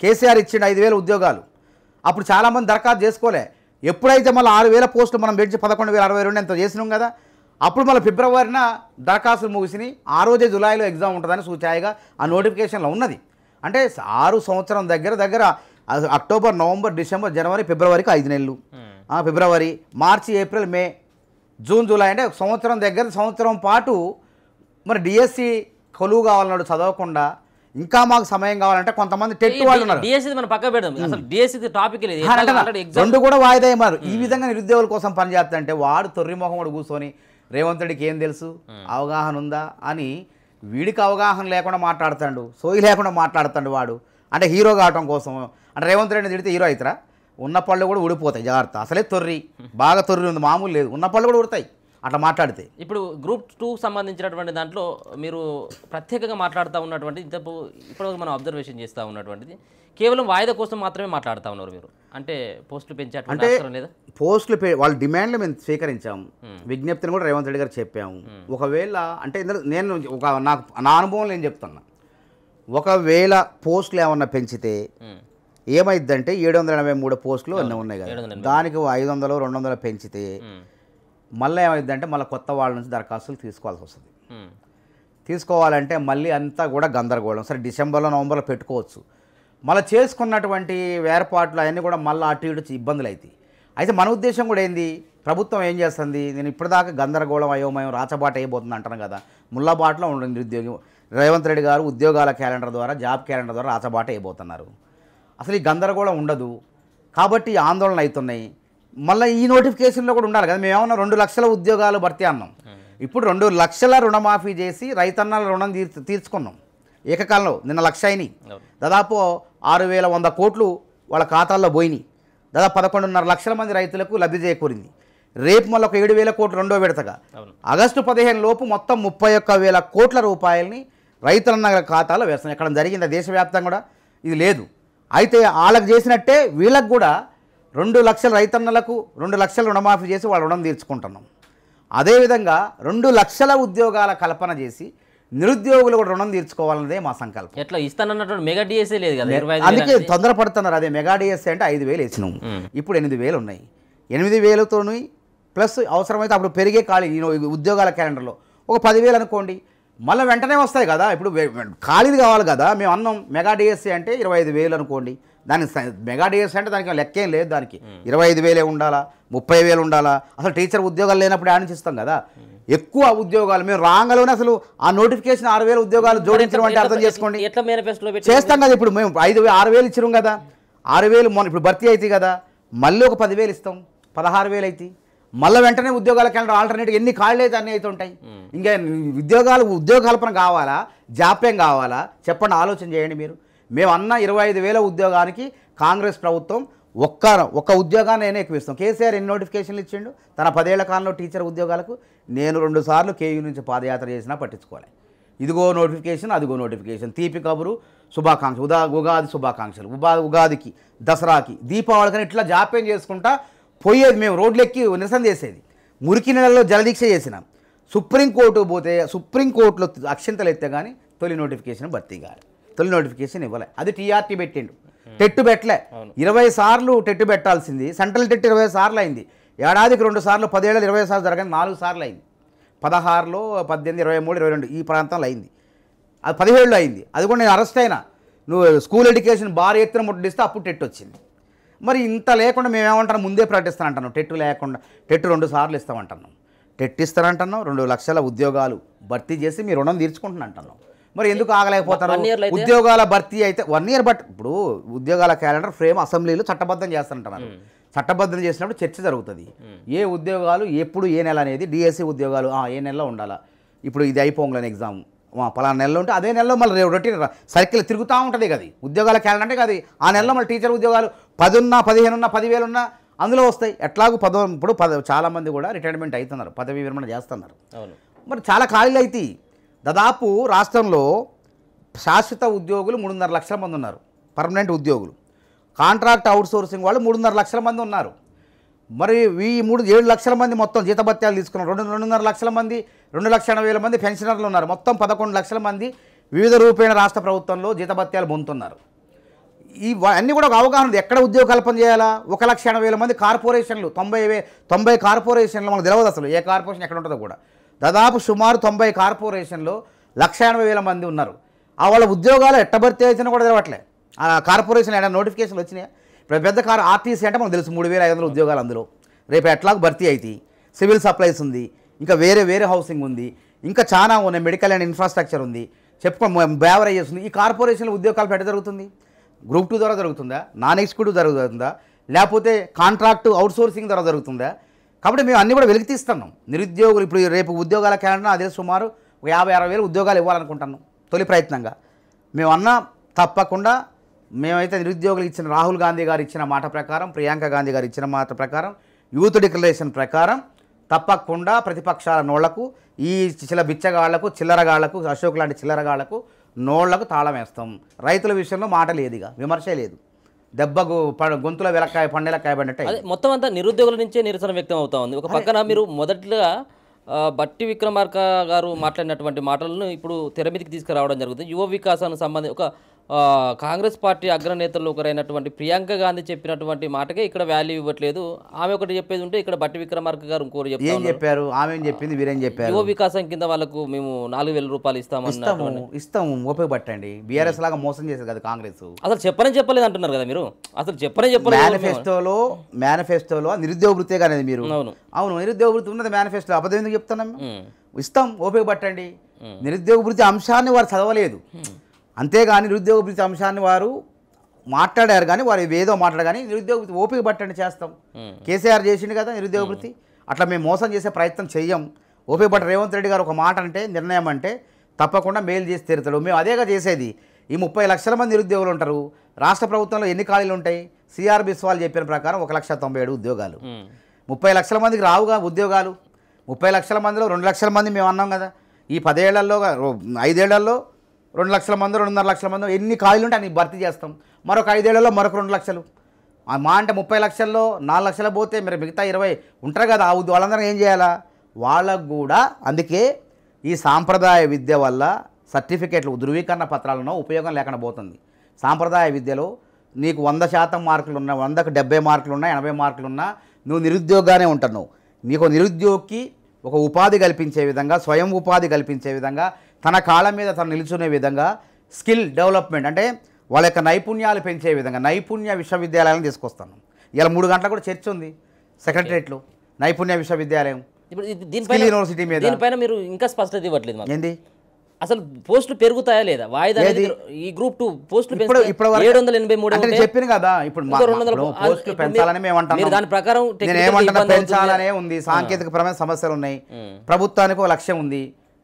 కేసీఆర్ ఇచ్చిండు ఐదు వేల ఉద్యోగాలు అప్పుడు చాలామంది దరఖాస్తు చేసుకోలే ఎప్పుడైతే మళ్ళీ ఆరు వేల పోస్టులు మనం పెంచి పదకొండు వేల అరవై రెండు ఎంత చేసినాం కదా అప్పుడు మళ్ళీ ఫిబ్రవరిన దరఖాస్తులు ముగిసినాయి ఆ రోజే జులైలో ఎగ్జామ్ ఉంటుందని సూచాయిగా ఆ నోటిఫికేషన్లో ఉన్నది అంటే ఆరు సంవత్సరం దగ్గర దగ్గర అక్టోబర్ నవంబర్ డిసెంబర్ జనవరి ఫిబ్రవరికి ఐదు నెలలు hmm. ఫిబ్రవరి మార్చి ఏప్రిల్ మే జూన్ జూలై అంటే సంవత్సరం దగ్గర సంవత్సరం పాటు మరి డిఎస్సి e కొలువు కావాలన్నాడు చదవకుండా ఇంకా మాకు సమయం కావాలంటే కొంతమంది టెట్ వాళ్ళు ఉన్నారు DSC e topic hmm. e రెండు కూడా వాయిదా ఈ hmm. విధంగా నిరుద్యోగుల కోసం పనిచేస్తా అంటే వాడు తొర్రిమొహం వాడు కూర్చొని రేవంతుడికి ఏం తెలుసు అవగాహన ఉందా అని వీడికి అవగాహన లేకుండా మాట్లాడతాడు సోయి లేకుండా మాట్లాడతాడు వాడు అంటే హీరో కావటం కోసం అంటే రేవంత్ రెడ్డిని తిడితే హీరో అవుతారా ఉన్న పళ్ళు కూడా ఊడిపోతాయి జాగ్రత్త అసలే తొర్రి బాగా తొర్రి ఉంది మామూలు లేదు ఉన్న పళ్ళు కూడా ఉడతాయి అట్లా మాట్లాడితే ఇప్పుడు గ్రూప్ టూ సంబంధించినటువంటి దాంట్లో మీరు ప్రత్యేకంగా మాట్లాడుతూ ఉన్నటువంటి ఇంత ఇప్పటివరకు మనం అబ్జర్వేషన్ చేస్తూ ఉన్నటువంటిది కేవలం వాయిదా కోసం మాత్రమే మాట్లాడుతూ ఉన్నారు మీరు అంటే పోస్టులు పెంచారు అంటే పోస్టులు వాళ్ళ డిమాండ్లు మేము స్వీకరించాము విజ్ఞప్తిని కూడా రేవంత్ రెడ్డి గారు చెప్పాము ఒకవేళ అంటే ఇందులో నేను ఒక నాకు నా అనుభవం నేను చెప్తున్నా ఒకవేళ పోస్టులు ఏమన్నా పెంచితే ఏమైందంటే ఏడు వందల ఎనభై మూడు పోస్టులు అన్నీ ఉన్నాయి కదా దానికి ఐదు వందలు రెండు వందలు పెంచితే మళ్ళీ ఏమైందంటే మళ్ళీ కొత్త వాళ్ళ నుంచి దరఖాస్తులు తీసుకోవాల్సి వస్తుంది తీసుకోవాలంటే మళ్ళీ అంతా కూడా గందరగోళం సరే డిసెంబర్లో నవంబర్లో పెట్టుకోవచ్చు మళ్ళీ చేసుకున్నటువంటి వేర్పాట్లు అవన్నీ కూడా మళ్ళీ అటు ఇటు ఇబ్బందులు అవుతాయి అయితే మన ఉద్దేశం కూడా ఏంది ప్రభుత్వం ఏం చేస్తుంది నేను ఇప్పటిదాకా గందరగోళం అయోమయం రాచబాట అయిపోతుంది అంటాను కదా ముళ్ళబాటలో ఉండే నిరుద్యోగం రేవంత్ రెడ్డి గారు ఉద్యోగాల క్యాలెండర్ ద్వారా జాబ్ క్యాలెండర్ ద్వారా రాచబాట అయిపోతున్నారు అసలు ఈ గందరగోళం ఉండదు కాబట్టి ఆందోళన అవుతున్నాయి మళ్ళీ ఈ నోటిఫికేషన్లో కూడా ఉండాలి కదా మేమేమన్నా రెండు లక్షల ఉద్యోగాలు భర్తీ అన్నాం hmm. ఇప్పుడు రెండు లక్షల రుణమాఫీ చేసి రైతన్నల రుణం తీర్చు తీర్చుకున్నాం ఏకకాలంలో నిన్న లక్ష అయినాయి hmm. దాదాపు ఆరు వేల వంద కోట్లు వాళ్ళ ఖాతాల్లో పోయినాయి దాదాపు పదకొండున్నర లక్షల మంది రైతులకు లబ్ధి చేకూరింది రేపు మళ్ళీ ఒక ఏడు వేల కోట్లు రెండో విడతగా ఆగస్టు పదిహేను లోపు మొత్తం ముప్పై ఒక్క వేల కోట్ల రూపాయలని రైతులన్న ఖాతాలో వేస్తాం ఎక్కడ జరిగింది దేశవ్యాప్తంగా కూడా ఇది లేదు అయితే వాళ్ళకి చేసినట్టే వీళ్ళకు కూడా రెండు లక్షల రైతన్నలకు రెండు లక్షలు రుణమాఫీ చేసి వాళ్ళ రుణం తీర్చుకుంటున్నాం అదేవిధంగా రెండు లక్షల ఉద్యోగాల కల్పన చేసి నిరుద్యోగులు కూడా రుణం తీర్చుకోవాలనేదే మా సంకల్పం ఎట్లా ఇస్తానన్నటువంటి మెగా డిఎస్ఏ లేదు కదా అందుకే తొందరపడుతున్నారు అదే మెగా డిఎస్ఏ అంటే ఐదు వేలు వేసినాము ఇప్పుడు ఎనిమిది వేలు ఉన్నాయి ఎనిమిది వేలతోని ప్లస్ అవసరమైతే అప్పుడు పెరిగే ఖాళీ ఉద్యోగాల క్యాలెండర్లో ఒక పదివేలు అనుకోండి మళ్ళీ వెంటనే వస్తాయి కదా ఇప్పుడు ఖాళీది కావాలి కదా మేము అన్నాం మెగా డిఎస్సీ అంటే ఇరవై ఐదు వేలు అనుకోండి దాని మెగా డిఎస్ అంటే దానికి లెక్కేం లేదు దానికి ఇరవై ఐదు వేలే ఉండాలా ముప్పై వేలు ఉండాలా అసలు టీచర్ ఉద్యోగాలు లేనప్పుడు ఆలోచిస్తాం కదా ఎక్కువ ఉద్యోగాలు మేము రాంగలోనే అసలు ఆ నోటిఫికేషన్ ఆరు వేల ఉద్యోగాలు జోడించడం అంటే అర్థం చేసుకోండి చేస్తాం కదా ఇప్పుడు మేము ఐదు ఆరు వేలు ఇచ్చినాం కదా ఆరు వేలు మొన్న ఇప్పుడు భర్తీ అవుతాయి కదా మళ్ళీ ఒక పదివేలు ఇస్తాం పదహారు వేలు అవుతాయి మళ్ళీ వెంటనే ఉద్యోగాలకు వెళ్ళడం ఆల్టర్నేటివ్ ఎన్ని కాళ్ళు అయితే అన్నీ అవుతుంటాయి ఇంకా ఉద్యోగాలు ఉద్యోగ కల్పన కావాలా జాప్యం కావాలా చెప్పండి ఆలోచన చేయండి మీరు మేమన్న ఇరవై ఐదు వేల ఉద్యోగానికి కాంగ్రెస్ ప్రభుత్వం ఒక్క ఒక్క ఉద్యోగాన్ని నేను ఎక్కువిస్తాం కేసీఆర్ ఎన్ని నోటిఫికేషన్లు ఇచ్చిండు తన పదేళ్ల కాలంలో టీచర్ ఉద్యోగాలకు నేను రెండు సార్లు కేయూ నుంచి పాదయాత్ర చేసినా పట్టించుకోవాలి ఇదిగో నోటిఫికేషన్ అదిగో నోటిఫికేషన్ తీపి కబురు శుభాకాంక్ష ఉదా ఉగాది శుభాకాంక్షలు ఉగా ఉగాదికి దసరాకి దీపావళికి ఇట్లా జాప్యం చేసుకుంటా పోయేది మేము రోడ్లెక్కి నిరసన చేసేది మురికి నెలలో జలదీక్ష చేసినాం సుప్రీంకోర్టు పోతే సుప్రీంకోర్టులో అక్షింతలు ఎత్తే కానీ తొలి నోటిఫికేషన్ భర్తీ కాదు తొలి నోటిఫికేషన్ ఇవ్వలే అది టీఆర్టీ పెట్టిండు టెట్టు పెట్టలే ఇరవై సార్లు టెట్టు పెట్టాల్సింది సెంట్రల్ టెట్టు ఇరవై సార్లు అయింది ఏడాదికి రెండు సార్లు పదేళ్ళు ఇరవై సార్లు జరగని నాలుగు సార్లు అయింది పదహారులో పద్దెనిమిది ఇరవై మూడు ఇరవై రెండు ఈ ప్రాంతంలో అయింది అది పదిహేడులో అయింది అది కూడా నేను అరెస్ట్ అయినా నువ్వు స్కూల్ ఎడ్యుకేషన్ భారీ ఎత్తున ముట్టిస్తే అప్పుడు టెట్ వచ్చింది మరి ఇంత లేకుండా మేమేమంటాను ముందే ప్రకటిస్తాను అంటాను టెట్టు లేకుండా టెట్టు రెండు సార్లు ఇస్తామంటున్నాం టెట్ ఇస్తానంటున్నాం రెండు లక్షల ఉద్యోగాలు భర్తీ చేసి మీ రుణం తీర్చుకుంటున్నా అంటున్నాం మరి ఎందుకు ఆగలేకపోతారు ఉద్యోగాల భర్తీ అయితే వన్ ఇయర్ బట్ ఇప్పుడు ఉద్యోగాల క్యాలెండర్ ఫ్రేమ్ అసెంబ్లీలు చట్టబద్ధం చేస్తుంటున్నారు చట్టబద్ధం చేసినప్పుడు చర్చ జరుగుతుంది ఏ ఉద్యోగాలు ఎప్పుడు ఏ నెల అనేది డిఎస్సి e ఉద్యోగాలు ఏ నెలలో ఉండాలా ఇప్పుడు ఇది అయిపోంగులని ఎగ్జామ్ పలానా నెలలో ఉంటే అదే నెలలో మళ్ళీ రొట్టి సర్కిల్ తిరుగుతూ ఉంటుంది కదా ఉద్యోగాల క్యాలెండర్ అంటే కదా ఆ నెలలో మళ్ళీ టీచర్ ఉద్యోగాలు పది ఉన్నా పదిహేను ఉన్నా పదివేలు ఉన్నా అందులో వస్తాయి ఎట్లాగూ పదో ఇప్పుడు పద చాలామంది కూడా రిటైర్మెంట్ అవుతున్నారు పదవి విరమణ చేస్తున్నారు మరి చాలా ఖాళీలు అవుతాయి దాదాపు రాష్ట్రంలో శాశ్వత ఉద్యోగులు మూడున్నర లక్షల మంది ఉన్నారు పర్మనెంట్ ఉద్యోగులు కాంట్రాక్ట్ అవుట్సోర్సింగ్ వాళ్ళు మూడున్నర లక్షల మంది ఉన్నారు మరి ఈ మూడు ఏడు లక్షల మంది మొత్తం జీతభత్యాలు తీసుకున్నారు రెండు రెండున్నర లక్షల మంది రెండు లక్షల ఎనభై వేల మంది పెన్షనర్లు ఉన్నారు మొత్తం పదకొండు లక్షల మంది వివిధ రూపేణ రాష్ట్ర ప్రభుత్వంలో జీతభత్యాలు పొందుతున్నారు ఈ అన్నీ కూడా ఒక అవగాహన ఎక్కడ ఉద్యోగ కల్పన చేయాలా ఒక లక్ష ఎనభై వేల మంది కార్పొరేషన్లు తొంభై వే తొంభై కార్పొరేషన్లు మనకు తెలియదు అసలు ఏ కార్పొరేషన్ ఎక్కడ ఉంటుందో కూడా దాదాపు సుమారు తొంభై కార్పొరేషన్లో లక్ష ఎనభై వేల మంది ఉన్నారు ఆ వాళ్ళ ఉద్యోగాలు ఎట్ట భర్తీ కూడా తెలవట్లే ఆ కార్పొరేషన్ ఏమైనా నోటిఫికేషన్లు వచ్చినాయి ఇప్పుడు పెద్ద కార్ ఆర్టీసీ అంటే మనకు తెలుసు మూడు వేల ఐదు వందల ఉద్యోగాలు అందులో రేపు ఎట్లాగ భర్తీ అవుతాయి సివిల్ సప్లైస్ ఉంది ఇంకా వేరే వేరే హౌసింగ్ ఉంది ఇంకా చాలా ఉన్నాయి మెడికల్ అండ్ ఇన్ఫ్రాస్ట్రక్చర్ ఉంది చెప్పుకో బేవరేజెస్ ఉంది ఈ కార్పొరేషన్లో ఉద్యోగాలు పెట్ట జరుగుతుంది గ్రూప్ టూ ద్వారా జరుగుతుందా నాన్ ఎగ్జిక్యూటివ్ జరుగుతుందా లేకపోతే కాంట్రాక్టు అవుట్సోర్సింగ్ ద్వారా జరుగుతుందా కాబట్టి మేము అన్నీ కూడా వెలికి తీస్తున్నాం నిరుద్యోగులు ఇప్పుడు రేపు ఉద్యోగాల కేంద్రం అదే సుమారు ఒక యాభై అరవై వేలు ఉద్యోగాలు ఇవ్వాలనుకుంటున్నాం తొలి ప్రయత్నంగా మేమన్నా తప్పకుండా మేమైతే నిరుద్యోగులు ఇచ్చిన రాహుల్ గాంధీ గారు ఇచ్చిన మాట ప్రకారం ప్రియాంక గాంధీ గారు ఇచ్చిన మాట ప్రకారం యూత్ డిక్లరేషన్ ప్రకారం తప్పకుండా ప్రతిపక్షాల నోళ్లకు ఈ చిల బిచ్చగాళ్లకు చిల్లరగాళ్లకు అశోక్ లాంటి చిల్లరగాళ్లకు నోళ్లకు తాళం వేస్తాం రైతుల విషయంలో మాట లేదుగా విమర్శ లేదు దెబ్బకు గొంతులో వెలక్కాయ పండెలకాయ పడినట్టే మొత్తం అంతా నిరుద్యోగుల నుంచే నిరసన వ్యక్తం అవుతా ఉంది ఒక పక్కన మీరు మొదటిగా బట్టి విక్రమార్క గారు మాట్లాడినటువంటి మాటలను ఇప్పుడు తెర మీదకి తీసుకురావడం జరుగుతుంది యువ వికాసానికి సంబంధించి ఒక కాంగ్రెస్ పార్టీ అగ్రనేతలు ఒకరైనటువంటి ప్రియాంక గాంధీ చెప్పినటువంటి మాటకే ఇక్కడ వాల్యూ ఇవ్వట్లేదు ఆమె ఒకటి చెప్పేది ఉంటే ఇక్కడ బట్టి విక్రమార్క గారు ఇంకోరు ఏం చెప్పారు ఆమె చెప్పింది వీరేం చెప్పారు యువ వికాసం కింద వాళ్ళకు మేము నాలుగు వేల రూపాయలు ఇస్తాము ఇస్తాము ఇస్తాము ఉపయోగపట్టండి బీఆర్ఎస్ లాగా మోసం చేసేది కదా కాంగ్రెస్ అసలు చెప్పనే చెప్పలేదు అంటున్నారు కదా మీరు అసలు చెప్పనే చెప్పలేదు మేనిఫెస్టోలో మేనిఫెస్టోలో నిరుద్యోగ వృత్తే కానీ మీరు అవును అవును నిరుద్యోగ వృత్తి ఉన్నది మేనిఫెస్టో అబద్ధం ఎందుకు చెప్తున్నాం ఇస్తాం ఉపయోగపట్టండి నిరుద్యోగ వృత్తి అంశాన్ని వారు చదవలేదు అంతేగాని నిరుద్యోగ భృతి అంశాన్ని వారు మాట్లాడారు కానీ వారు ఏదో మాట్లాడారు కానీ నిరుద్యోగ భృతి ఓపిక పట్టండి చేస్తాం కేసీఆర్ చేసిండు కదా నిరుద్యోగ భృతి అట్లా మేము మోసం చేసే ప్రయత్నం చెయ్యం ఓపిక పట్ట రేవంత్ రెడ్డి గారు ఒక మాట అంటే నిర్ణయం అంటే తప్పకుండా మేలు చేసి తీరుతాడు మేము అదేగా చేసేది ఈ ముప్పై లక్షల మంది నిరుద్యోగులు ఉంటారు రాష్ట్ర ప్రభుత్వంలో ఎన్ని ఖాళీలు ఉంటాయి సిఆర్బిస్ వాళ్ళు చెప్పిన ప్రకారం ఒక లక్ష తొంభై ఏడు ఉద్యోగాలు ముప్పై లక్షల మందికి రావుగా ఉద్యోగాలు ముప్పై లక్షల మందిలో రెండు లక్షల మంది మేము అన్నాం కదా ఈ పదేళ్లలో ఐదేళ్లలో రెండు లక్షల మంది రెండున్నర లక్షల మంది ఎన్ని కాయలు ఉంటే అని భర్తీ చేస్తాం మరొక ఐదేళ్లలో మరొక రెండు లక్షలు మా అంటే ముప్పై లక్షల్లో నాలుగు లక్షలు పోతే మీరు మిగతా ఇరవై ఉంటారు కదా ఆ వాళ్ళందరం ఏం చేయాలా వాళ్ళకు కూడా అందుకే ఈ సాంప్రదాయ విద్య వల్ల సర్టిఫికేట్లు ధృవీకరణ పత్రాలను ఉపయోగం లేకుండా పోతుంది సాంప్రదాయ విద్యలో నీకు వంద శాతం మార్కులు ఉన్నా వందకు డెబ్బై మార్కులు ఉన్నా ఎనభై మార్కులు ఉన్నా నువ్వు నిరుద్యోగానే ఉంటావు నీకు నిరుద్యోగికి ఒక ఉపాధి కల్పించే విధంగా స్వయం ఉపాధి కల్పించే విధంగా తన కాళ్ళ మీద తను నిలుచునే విధంగా స్కిల్ డెవలప్మెంట్ అంటే వాళ్ళ యొక్క నైపుణ్యాలు పెంచే విధంగా నైపుణ్య విశ్వవిద్యాలయాలను తీసుకొస్తాను ఇలా మూడు గంటల కూడా చర్చ ఉంది సెక్రటరియట్లో నైపుణ్య విశ్వవిద్యాలయం ఇప్పుడు దీనిపైన యూనివర్సిటీ మీద దీనిపైన మీరు ఇంకా స్పష్టత ఇవ్వట్లేదు ఏంది అసలు పోస్టులు పెరుగుతాయా లేదా వాయిదా ఈ గ్రూప్ టూ పోస్టులు ఇప్పుడు ఏడు వందల ఎనభై మూడు అంటే చెప్పింది కదా ఇప్పుడు పోస్టులు పెంచాలని మేము అంటాం దాని ప్రకారం పెంచాలనే ఉంది సాంకేతిక సాంకేతికపరమైన సమస్యలు ఉన్నాయి ప్రభుత్వానికి ఒక లక్ష్యం ఉంది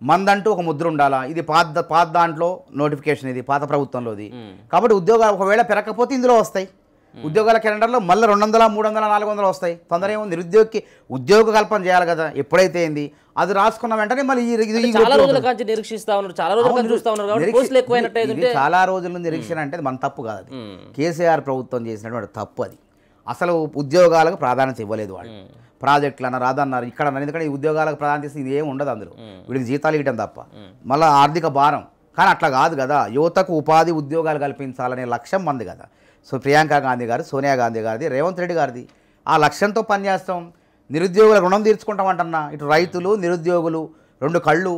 మందంటూ ఒక ముద్ర ఉండాలా ఇది పాత పాత దాంట్లో నోటిఫికేషన్ ఇది పాత ప్రభుత్వంలోది కాబట్టి ఉద్యోగాలు ఒకవేళ పెరగకపోతే ఇందులో వస్తాయి ఉద్యోగాల క్యాలెండర్లో మళ్ళీ రెండు వందల మూడు వందల నాలుగు వందలు వస్తాయి తొందర ఏమో నిరుద్యోగికి ఉద్యోగ కల్పన చేయాలి కదా ఎప్పుడైతే ఏంది అది రాసుకున్న వెంటనే మళ్ళీ చాలా రోజుల నుంచి చాలా రోజుల చాలా రోజుల నిరీక్షణ అంటే మన తప్పు కాదు అది కేసీఆర్ ప్రభుత్వం చేసినటువంటి తప్పు అది అసలు ఉద్యోగాలకు ప్రాధాన్యత ఇవ్వలేదు వాళ్ళు ప్రాజెక్టులు అన్న రాదన్నారు ఇక్కడ ఎందుకంటే ఈ ఉద్యోగాలకు ప్రాధాన్యత ఇది ఏమి ఉండదు అందులో వీడికి జీతాలు ఇవ్వడం తప్ప మళ్ళీ ఆర్థిక భారం కానీ అట్లా కాదు కదా యువతకు ఉపాధి ఉద్యోగాలు కల్పించాలనే లక్ష్యం మంది కదా సో ప్రియాంక గాంధీ గారు సోనియా గాంధీ గారిది రేవంత్ రెడ్డి గారిది ఆ లక్ష్యంతో పనిచేస్తాం నిరుద్యోగుల రుణం తీర్చుకుంటామంటన్నా ఇటు రైతులు నిరుద్యోగులు రెండు కళ్ళు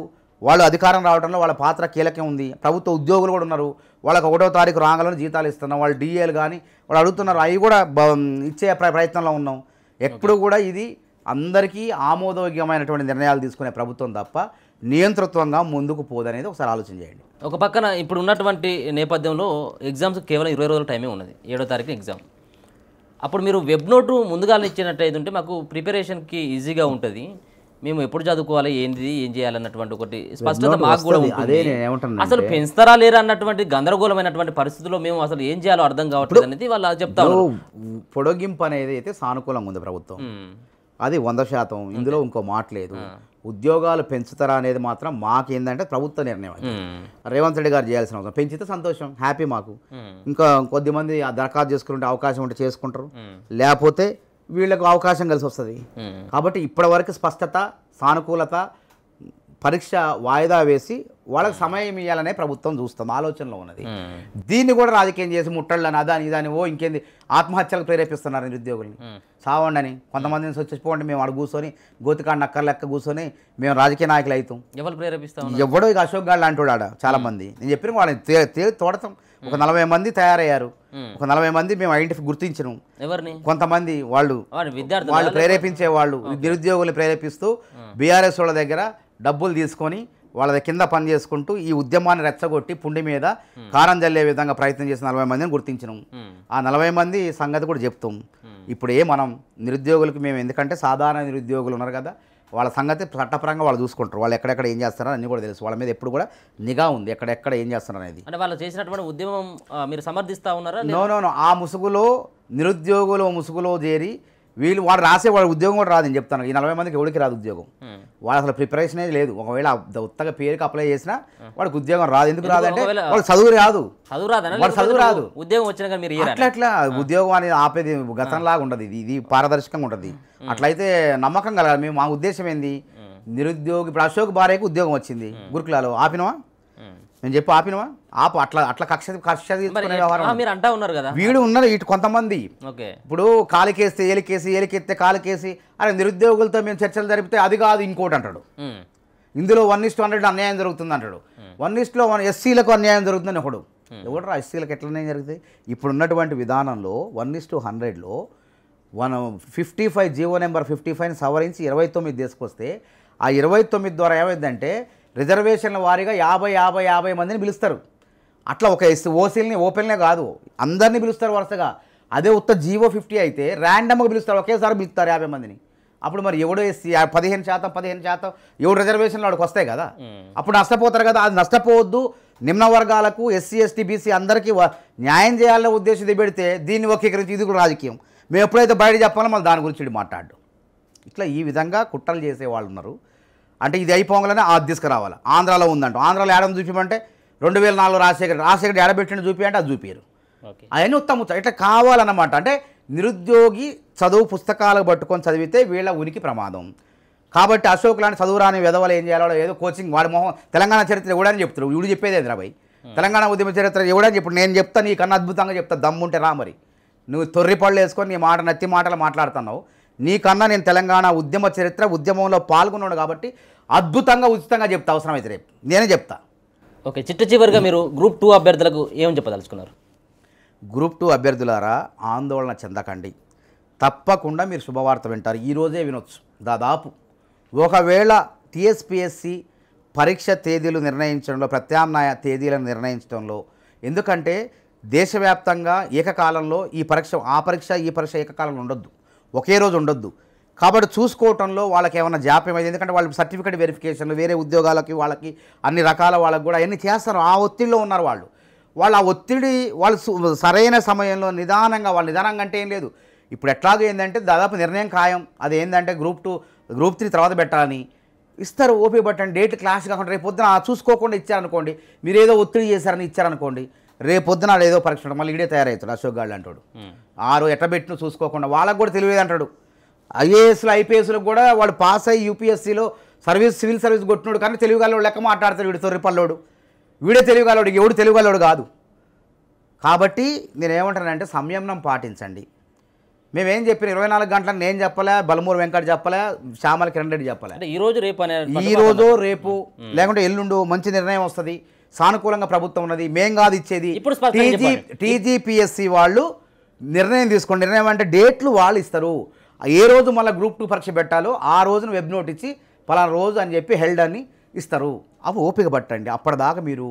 వాళ్ళు అధికారం రావడంలో వాళ్ళ పాత్ర కీలకం ఉంది ప్రభుత్వ ఉద్యోగులు కూడా ఉన్నారు వాళ్ళకి ఒకటో తారీఖు రాగాలను జీతాలు ఇస్తున్నాం వాళ్ళు డిఏలు కానీ వాళ్ళు అడుగుతున్నారు అవి కూడా ఇచ్చే ప్రయత్నంలో ఉన్నాం ఎప్పుడు కూడా ఇది అందరికీ ఆమోదయోగ్యమైనటువంటి నిర్ణయాలు తీసుకునే ప్రభుత్వం తప్ప నియంతృత్వంగా ముందుకు పోదనేది ఒకసారి ఆలోచన చేయండి ఒక పక్కన ఇప్పుడు ఉన్నటువంటి నేపథ్యంలో ఎగ్జామ్స్ కేవలం ఇరవై రోజుల టైమే ఉన్నది ఏడో తారీఖు ఎగ్జామ్ అప్పుడు మీరు వెబ్ నోటు ఇచ్చినట్టు ఇచ్చినట్టయితే ఉంటే మాకు ప్రిపరేషన్కి ఈజీగా ఉంటుంది మేము ఎప్పుడు చదువుకోవాలి ఏంది ఏం చేయాలి అన్నటువంటి ఒకటి స్పష్టత మాకు కూడా ఉంటుంది అసలు పెంచుతారా లేరా అన్నటువంటి గందరగోళమైనటువంటి పరిస్థితుల్లో మేము అసలు ఏం చేయాలో అర్థం కావట్లేదు అనేది వాళ్ళు చెప్తారు పొడగింపు అనేది అయితే సానుకూలంగా ఉంది ప్రభుత్వం అది వంద శాతం ఇందులో ఇంకో మాట లేదు ఉద్యోగాలు పెంచుతారా అనేది మాత్రం మాకేందంటే ప్రభుత్వ నిర్ణయం రేవంత్ రెడ్డి గారు చేయాల్సిన అవసరం పెంచితే సంతోషం హ్యాపీ మాకు ఇంకా కొద్దిమంది దరఖాస్తు చేసుకుంటే అవకాశం ఉంటే చేసుకుంటారు లేకపోతే వీళ్లకు అవకాశం కలిసి వస్తుంది కాబట్టి ఇప్పటివరకు స్పష్టత సానుకూలత పరీక్ష వాయిదా వేసి వాళ్ళకి సమయం ఇవ్వాలనే ప్రభుత్వం చూస్తాం ఆలోచనలో ఉన్నది దీన్ని కూడా రాజకీయం చేసి ముట్టళ్ళని అదాని ఇదాని ఓ ఇంకేంది ఆత్మహత్యలకు ప్రేరేపిస్తున్నారు నిరుద్యోగుల్ని సావండని కొంతమందిని వచ్చిపోండి మేము అక్కడ కూర్చొని గోతికాడ నక్కర్ లెక్క కూర్చొని మేము రాజకీయ నాయకులు అవుతాం ఎవరు ప్రేరేపిస్తాం ఎవడో ఇక అశోక్ గాడ్ లాంటి వాడు చాలా మంది నేను చెప్పిన వాళ్ళని తోడతాం ఒక నలభై మంది తయారయ్యారు ఒక నలభై మంది మేము ఐడెంటిఫై గుర్తించను కొంతమంది వాళ్ళు వాళ్ళు ప్రేరేపించే వాళ్ళు నిరుద్యోగులు ప్రేరేపిస్తూ బీఆర్ఎస్ వాళ్ళ దగ్గర డబ్బులు తీసుకొని వాళ్ళ కింద పని చేసుకుంటూ ఈ ఉద్యమాన్ని రెచ్చగొట్టి పుండి మీద కారం జల్లే విధంగా ప్రయత్నం చేసిన నలభై మందిని గుర్తించినాం ఆ నలభై మంది సంగతి కూడా చెప్తాం ఇప్పుడే మనం నిరుద్యోగులకు మేము ఎందుకంటే సాధారణ నిరుద్యోగులు ఉన్నారు కదా వాళ్ళ సంగతి చట్టపరంగా వాళ్ళు చూసుకుంటారు వాళ్ళు ఎక్కడెక్కడ ఏం చేస్తారో అన్నీ కూడా తెలుసు వాళ్ళ మీద ఎప్పుడు కూడా నిఘా ఉంది ఎక్కడెక్కడ ఏం చేస్తున్నారు అనేది అంటే వాళ్ళు చేసినటువంటి ఉద్యమం మీరు సమర్థిస్తా ఉన్నారా నో నో ఆ ముసుగులో నిరుద్యోగులు ముసుగులో చేరి వీళ్ళు వాడు రాసే వాళ్ళ ఉద్యోగం కూడా రాదని చెప్తాను ఈ నలభై మందికి ఎవరికి రాదు ఉద్యోగం వాళ్ళు అసలు అనేది లేదు ఒకవేళ ఉత్తగా పేరుకి అప్లై చేసినా వాడికి ఉద్యోగం రాదు ఎందుకు రాదంటే వాడు చదువు రాదు వాడు చదువు రాదు ఉద్యోగం వచ్చిన మీరు అట్లా అట్లా ఉద్యోగం అనేది ఆపేది గతంలాగా ఉండదు ఇది ఇది పారదర్శకంగా ఉంటుంది అట్లయితే నమ్మకం కలగాలి మేము మా ఉద్దేశం ఏంది నిరుద్యోగి ఇప్పుడు అశోక్ భార్యకు ఉద్యోగం వచ్చింది గురుకులాలో ఆపినవా నేను చెప్పి ఆపినవా ఆపు అట్లా అట్లా కక్ష కక్ష ఉన్నారు వీడు ఉన్నారు ఇటు కొంతమంది ఇప్పుడు కాలికేస్తే ఏలికేసి ఏలికెత్తే కాలికేసి అరే నిరుద్యోగులతో మేము చర్చలు జరిపితే అది కాదు ఇంకోటి అంటాడు ఇందులో వన్ ఇస్ట్ హండ్రెడ్ అన్యాయం జరుగుతుంది అంటాడు వన్ ఇస్ట్లో వన్ ఎస్సీలకు అన్యాయం జరుగుతుందని ఒకడు ఎవడరా ఎస్సీలకు ఎట్లనే జరుగుతుంది ఉన్నటువంటి విధానంలో వన్ ఇస్టు హండ్రెడ్లో one fifty five GO number fifty five సవరించి ఇరవై తొమ్మిది తీసుకొస్తే ఆ ఇరవై తొమ్మిది ద్వారా ఏమైందంటే రిజర్వేషన్ల వారీగా యాభై యాభై యాభై మందిని పిలుస్తారు అట్లా ఒక ఎస్ ఓసీలని ఓపెన్లే కాదు అందరినీ పిలుస్తారు వరుసగా అదే ఉత్త జీవో ఫిఫ్టీ అయితే ర్యాండమ్గా పిలుస్తారు ఒకేసారి పిలుస్తారు యాభై మందిని అప్పుడు మరి ఎవడో ఎస్సీ పదిహేను శాతం పదిహేను శాతం ఎవడు రిజర్వేషన్లు వాడికి వస్తాయి కదా అప్పుడు నష్టపోతారు కదా అది నష్టపోవద్దు నిమ్న వర్గాలకు ఎస్సీ ఎస్టీ బీసీ అందరికీ న్యాయం చేయాలనే ఉద్దేశం పెడితే దీన్ని వక్రీకరించి ఇది కూడా రాజకీయం మేము ఎప్పుడైతే బయట చెప్పాలో మళ్ళీ దాని గురించి మాట్లాడు ఇట్లా ఈ విధంగా కుట్రలు చేసే వాళ్ళు ఉన్నారు అంటే ఇది అయిపోగానే ఆ తీసుకురావాలి ఆంధ్రాలో ఉందంట ఆంధ్రాలో ఏడని చూపిమంటే రెండు వేల నాలుగు రాజశేఖర్ రాజశేఖర్ ఏడబెట్టిన చూపి అంటే అది చూపారు అవన్నీ ఉత్తమ ఇట్లా కావాలన్నమాట అంటే నిరుద్యోగి చదువు పుస్తకాలు పట్టుకొని చదివితే వీళ్ళ ఉనికి ప్రమాదం కాబట్టి అశోక్ లాంటి చదువు రాని విధవలు ఏం చేయాలో ఏదో కోచింగ్ వాడి మొహం తెలంగాణ చరిత్ర ఎవడని చెప్తారు వీడు చెప్పేది ఏంద్రాబాయ్ తెలంగాణ ఉద్యమ చరిత్ర ఇవ్వడానికి ఇప్పుడు నేను చెప్తా నీ కన్నా అద్భుతంగా చెప్తా దమ్ముంటే రా మరి నువ్వు తొర్రి పళ్ళు వేసుకొని నీ మాట నత్తి మాటలు మాట్లాడుతున్నావు నీకన్నా నేను తెలంగాణ ఉద్యమ చరిత్ర ఉద్యమంలో పాల్గొన్నాడు కాబట్టి అద్భుతంగా ఉచితంగా చెప్తా అవసరమైతే రేపు నేనే చెప్తా ఓకే చిట్ట చివరిగా మీరు గ్రూప్ టూ అభ్యర్థులకు ఏమని చెప్పదలుచుకున్నారు గ్రూప్ టూ అభ్యర్థులారా ఆందోళన చెందకండి తప్పకుండా మీరు శుభవార్త వింటారు ఈరోజే వినొచ్చు దాదాపు ఒకవేళ టీఎస్పిఎస్సి పరీక్ష తేదీలు నిర్ణయించడంలో ప్రత్యామ్నాయ తేదీలను నిర్ణయించడంలో ఎందుకంటే దేశవ్యాప్తంగా ఏకకాలంలో ఈ పరీక్ష ఆ పరీక్ష ఈ పరీక్ష ఏకకాలంలో ఉండొద్దు ఒకే రోజు ఉండొద్దు కాబట్టి చూసుకోవటంలో వాళ్ళకి ఏమైనా జాప్యం అయింది ఎందుకంటే వాళ్ళు సర్టిఫికేట్ వెరిఫికేషన్లు వేరే ఉద్యోగాలకి వాళ్ళకి అన్ని రకాల వాళ్ళకి కూడా అన్ని చేస్తారు ఆ ఒత్తిడిలో ఉన్నారు వాళ్ళు వాళ్ళు ఆ ఒత్తిడి వాళ్ళు సరైన సమయంలో నిదానంగా వాళ్ళు నిదానంగా అంటే ఏం లేదు ఇప్పుడు ఎట్లాగో ఏంటంటే దాదాపు నిర్ణయం ఖాయం అది ఏంటంటే గ్రూప్ టూ గ్రూప్ త్రీ తర్వాత పెట్టాలని ఇస్తారు ఓపీ బట్టన్ డేట్ క్లాస్ కాకుండా రేపు పొద్దున చూసుకోకుండా ఇచ్చారనుకోండి మీరు ఏదో ఒత్తిడి చేశారని ఇచ్చారనుకోండి రేపు పొద్దున ఏదో పరీక్ష మళ్ళీ ఇడే తయారవుతాడు అశోక్ గాళ్ళు అంటాడు ఆరు ఎట్ట పెట్టిన చూసుకోకుండా వాళ్ళకు కూడా తెలియదు అంటాడు ఐఏఎస్లు ఐపీఎస్లకు కూడా వాడు పాస్ అయ్యి యూపీఎస్సీలో సర్వీస్ సివిల్ సర్వీస్ కొట్టినోడు కానీ తెలుగుగాలోడు లెక్క మాట్లాడతాడు వీడు తొర్రిపల్లోడు వీడే తెలుగుగాలోడు ఎవడు తెలుగుగాలోడు కాదు కాబట్టి నేను ఏమంటానంటే సంయమనం పాటించండి మేమేం చెప్పిన ఇరవై నాలుగు గంటలకు నేను చెప్పలే బలమూరు వెంకట చెప్పలే శ్యామల కిరణ్ రెడ్డి చెప్పలే ఈ రోజు రేపు ఈ రోజు రేపు లేకుంటే ఎల్లుండు మంచి నిర్ణయం వస్తుంది సానుకూలంగా ప్రభుత్వం ఉన్నది మేం కాదు ఇచ్చేది టీజీ టీజీపీఎస్సీ వాళ్ళు నిర్ణయం తీసుకోండి నిర్ణయం అంటే డేట్లు వాళ్ళు ఇస్తారు ఏ రోజు మళ్ళీ గ్రూప్ టూ పరీక్ష పెట్టాలో ఆ రోజున వెబ్ నోట్ ఇచ్చి పలానా రోజు అని చెప్పి హెల్డ్ అని ఇస్తారు అవి ఓపిక పట్టండి అప్పటిదాకా మీరు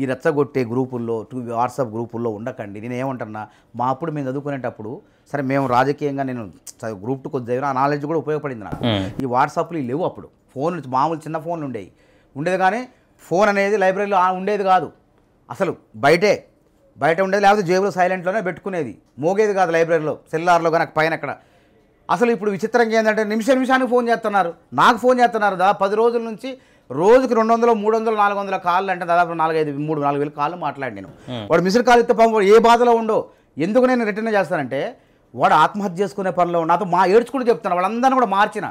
ఈ రెచ్చగొట్టే గ్రూపుల్లో టూ వాట్సాప్ గ్రూపుల్లో ఉండకండి నేను ఏమంటున్నా మా అప్పుడు మేము చదువుకునేటప్పుడు సరే మేము రాజకీయంగా నేను గ్రూప్ టూ కొద్ది చదివిన నాలెడ్జ్ కూడా ఉపయోగపడింది నాకు ఈ వాట్సాప్లు లేవు అప్పుడు ఫోన్ మామూలు చిన్న ఫోన్లు ఉండేవి ఉండేది కానీ ఫోన్ అనేది లైబ్రరీలో ఉండేది కాదు అసలు బయటే బయట ఉండేది లేకపోతే జేబులో సైలెంట్లోనే పెట్టుకునేది మోగేది కాదు లైబ్రరీలో సెల్లార్లో కానీ పైన అక్కడ అసలు ఇప్పుడు విచిత్రంగా ఏంటంటే నిమిష నిమిషానికి ఫోన్ చేస్తున్నారు నాకు ఫోన్ చేస్తున్నారు దాదాపు పది రోజుల నుంచి రోజుకి రెండు వందలు మూడు వందలు నాలుగు వందల కాళ్ళు అంటే దాదాపు నాలుగైదు మూడు నాలుగు వేలు కాళ్ళు మాట్లాడి నేను వాడు మిసిల్ కాల్ ఇస్తే పంపు ఏ బాధలో ఉండో ఎందుకు నేను రిటర్న్ చేస్తానంటే వాడు ఆత్మహత్య చేసుకునే పనిలో నాతో మా ఏడ్చుకుంటూ చెప్తున్నాను వాళ్ళందరినీ కూడా మార్చిన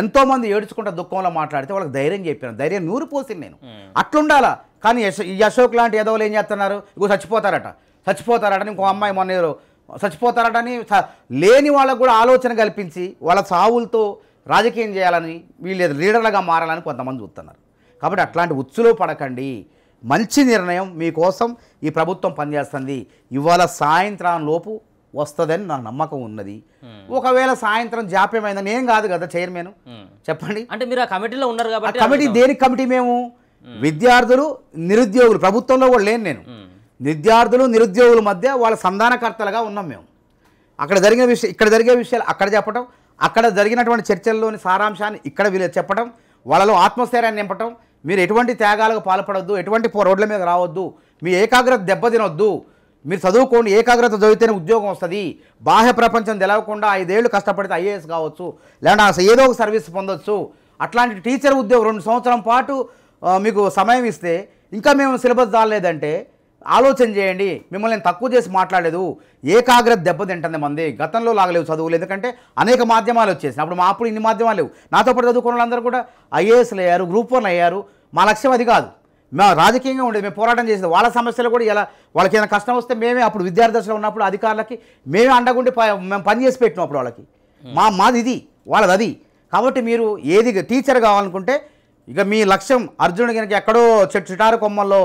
ఎంతోమంది ఏడ్చుకుంటే దుఃఖంలో మాట్లాడితే వాళ్ళకి ధైర్యం చెప్పాను ధైర్యం పోసింది నేను అట్లుండాలా కానీ ఈ అశోక్ లాంటి ఏదో ఏం చేస్తున్నారు ఇంకో చచ్చిపోతారట చచ్చిపోతారట ఇంకో అమ్మాయి మొన్న చచ్చిపోతారటని లేని వాళ్ళకు కూడా ఆలోచన కల్పించి వాళ్ళ సావులతో రాజకీయం చేయాలని వీళ్ళు లీడర్లుగా మారాలని కొంతమంది చూస్తున్నారు కాబట్టి అట్లాంటి ఉచ్చులో పడకండి మంచి నిర్ణయం మీకోసం ఈ ప్రభుత్వం పనిచేస్తుంది ఇవాళ సాయంత్రం లోపు వస్తుందని నా నమ్మకం ఉన్నది ఒకవేళ సాయంత్రం జాప్యమైందని నేను కాదు కదా చైర్మన్ చెప్పండి అంటే మీరు ఆ కమిటీలో ఉన్నారు కాబట్టి కమిటీ దేనికి కమిటీ మేము విద్యార్థులు నిరుద్యోగులు ప్రభుత్వంలో కూడా లేను నేను విద్యార్థులు నిరుద్యోగుల మధ్య వాళ్ళ సంధానకర్తలుగా ఉన్నాం మేము అక్కడ జరిగిన విషయం ఇక్కడ జరిగే విషయాలు అక్కడ చెప్పటం అక్కడ జరిగినటువంటి చర్చల్లోని సారాంశాన్ని ఇక్కడ వీళ్ళు చెప్పటం వాళ్ళలో ఆత్మస్థైర్యాన్ని నింపటం మీరు ఎటువంటి త్యాగాలకు పాల్పడవద్దు ఎటువంటి రోడ్ల మీద రావద్దు మీ ఏకాగ్రత దెబ్బతినొద్దు మీరు చదువుకోండి ఏకాగ్రత చదివితేనే ఉద్యోగం వస్తుంది బాహ్య ప్రపంచం తెలవకుండా ఐదేళ్ళు కష్టపడితే ఐఏఎస్ కావచ్చు లేదంటే ఏదో ఒక సర్వీస్ పొందొచ్చు అట్లాంటి టీచర్ ఉద్యోగం రెండు సంవత్సరం పాటు మీకు సమయం ఇస్తే ఇంకా మేము సిలబస్ దాలేదంటే ఆలోచన చేయండి మిమ్మల్ని నేను తక్కువ చేసి మాట్లాడలేదు ఏకాగ్రత దెబ్బతింటుంది మంది గతంలో లాగలేవు చదువులు ఎందుకంటే అనేక మాధ్యమాలు వచ్చేసి అప్పుడు మా అప్పుడు ఇన్ని మాధ్యమాలు లేవు నాతో పాటు చదువుకున్న వాళ్ళందరూ కూడా ఐఏఎస్లు అయ్యారు గ్రూప్ వన్ అయ్యారు మా లక్ష్యం అది కాదు మేము రాజకీయంగా ఉండేది మేము పోరాటం చేసేది వాళ్ళ సమస్యలు కూడా ఇలా వాళ్ళకి ఏదైనా కష్టం వస్తే మేమే అప్పుడు విద్యార్థులు ఉన్నప్పుడు అధికారులకి మేమే అండగుండి మేము పనిచేసి పెట్టినాం అప్పుడు వాళ్ళకి మా మాది ఇది వాళ్ళది అది కాబట్టి మీరు ఏది టీచర్ కావాలనుకుంటే ఇక మీ లక్ష్యం అర్జునుడు కనుక ఎక్కడో చెట్టు చిటారు కొమ్మల్లో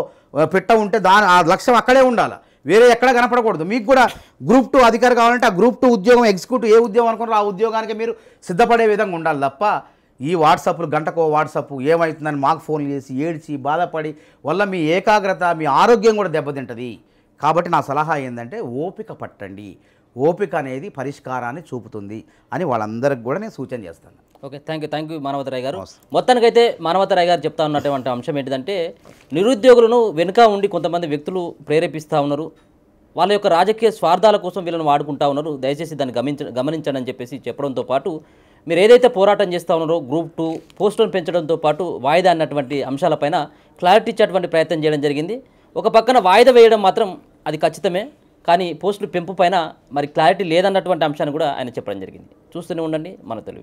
పెట్ట ఉంటే దాని ఆ లక్ష్యం అక్కడే ఉండాలి వేరే ఎక్కడ కనపడకూడదు మీకు కూడా గ్రూప్ టూ అధికారి కావాలంటే ఆ గ్రూప్ టూ ఉద్యోగం ఎగ్జిక్యూటివ్ ఏ ఉద్యోగం అనుకున్నారో ఆ ఉద్యోగానికి మీరు సిద్ధపడే విధంగా ఉండాలి తప్ప ఈ వాట్సాప్లు గంటకో వాట్సాప్ ఏమవుతుందని మాకు ఫోన్ చేసి ఏడ్చి బాధపడి వల్ల మీ ఏకాగ్రత మీ ఆరోగ్యం కూడా దెబ్బతింటుంది కాబట్టి నా సలహా ఏంటంటే ఓపిక పట్టండి ఓపిక అనేది పరిష్కారాన్ని చూపుతుంది అని వాళ్ళందరికి కూడా నేను సూచన చేస్తాను okay thank you thank you Manavatha Rai గారు మొత్తానికైతే మానవతరాయ్ గారు చెప్తా ఉన్నటువంటి అంశం ఏంటిదంటే నిరుద్యోగులను వెనుక ఉండి కొంతమంది వ్యక్తులు ప్రేరేపిస్తూ ఉన్నారు వాళ్ళ యొక్క రాజకీయ స్వార్థాల కోసం వీళ్ళని వాడుకుంటా ఉన్నారు దయచేసి దాన్ని గమనించ గమనించండి అని చెప్పేసి చెప్పడంతో పాటు మీరు ఏదైతే పోరాటం చేస్తూ ఉన్నారో గ్రూప్ టూ పోస్టులను పెంచడంతో పాటు వాయిదా అన్నటువంటి అంశాలపైన క్లారిటీ ఇచ్చేటువంటి ప్రయత్నం చేయడం జరిగింది ఒక పక్కన వాయిదా వేయడం మాత్రం అది ఖచ్చితమే కానీ పోస్టులు పెంపు పైన మరి క్లారిటీ లేదన్నటువంటి అంశాన్ని కూడా ఆయన చెప్పడం జరిగింది చూస్తూనే ఉండండి మన తెలుగు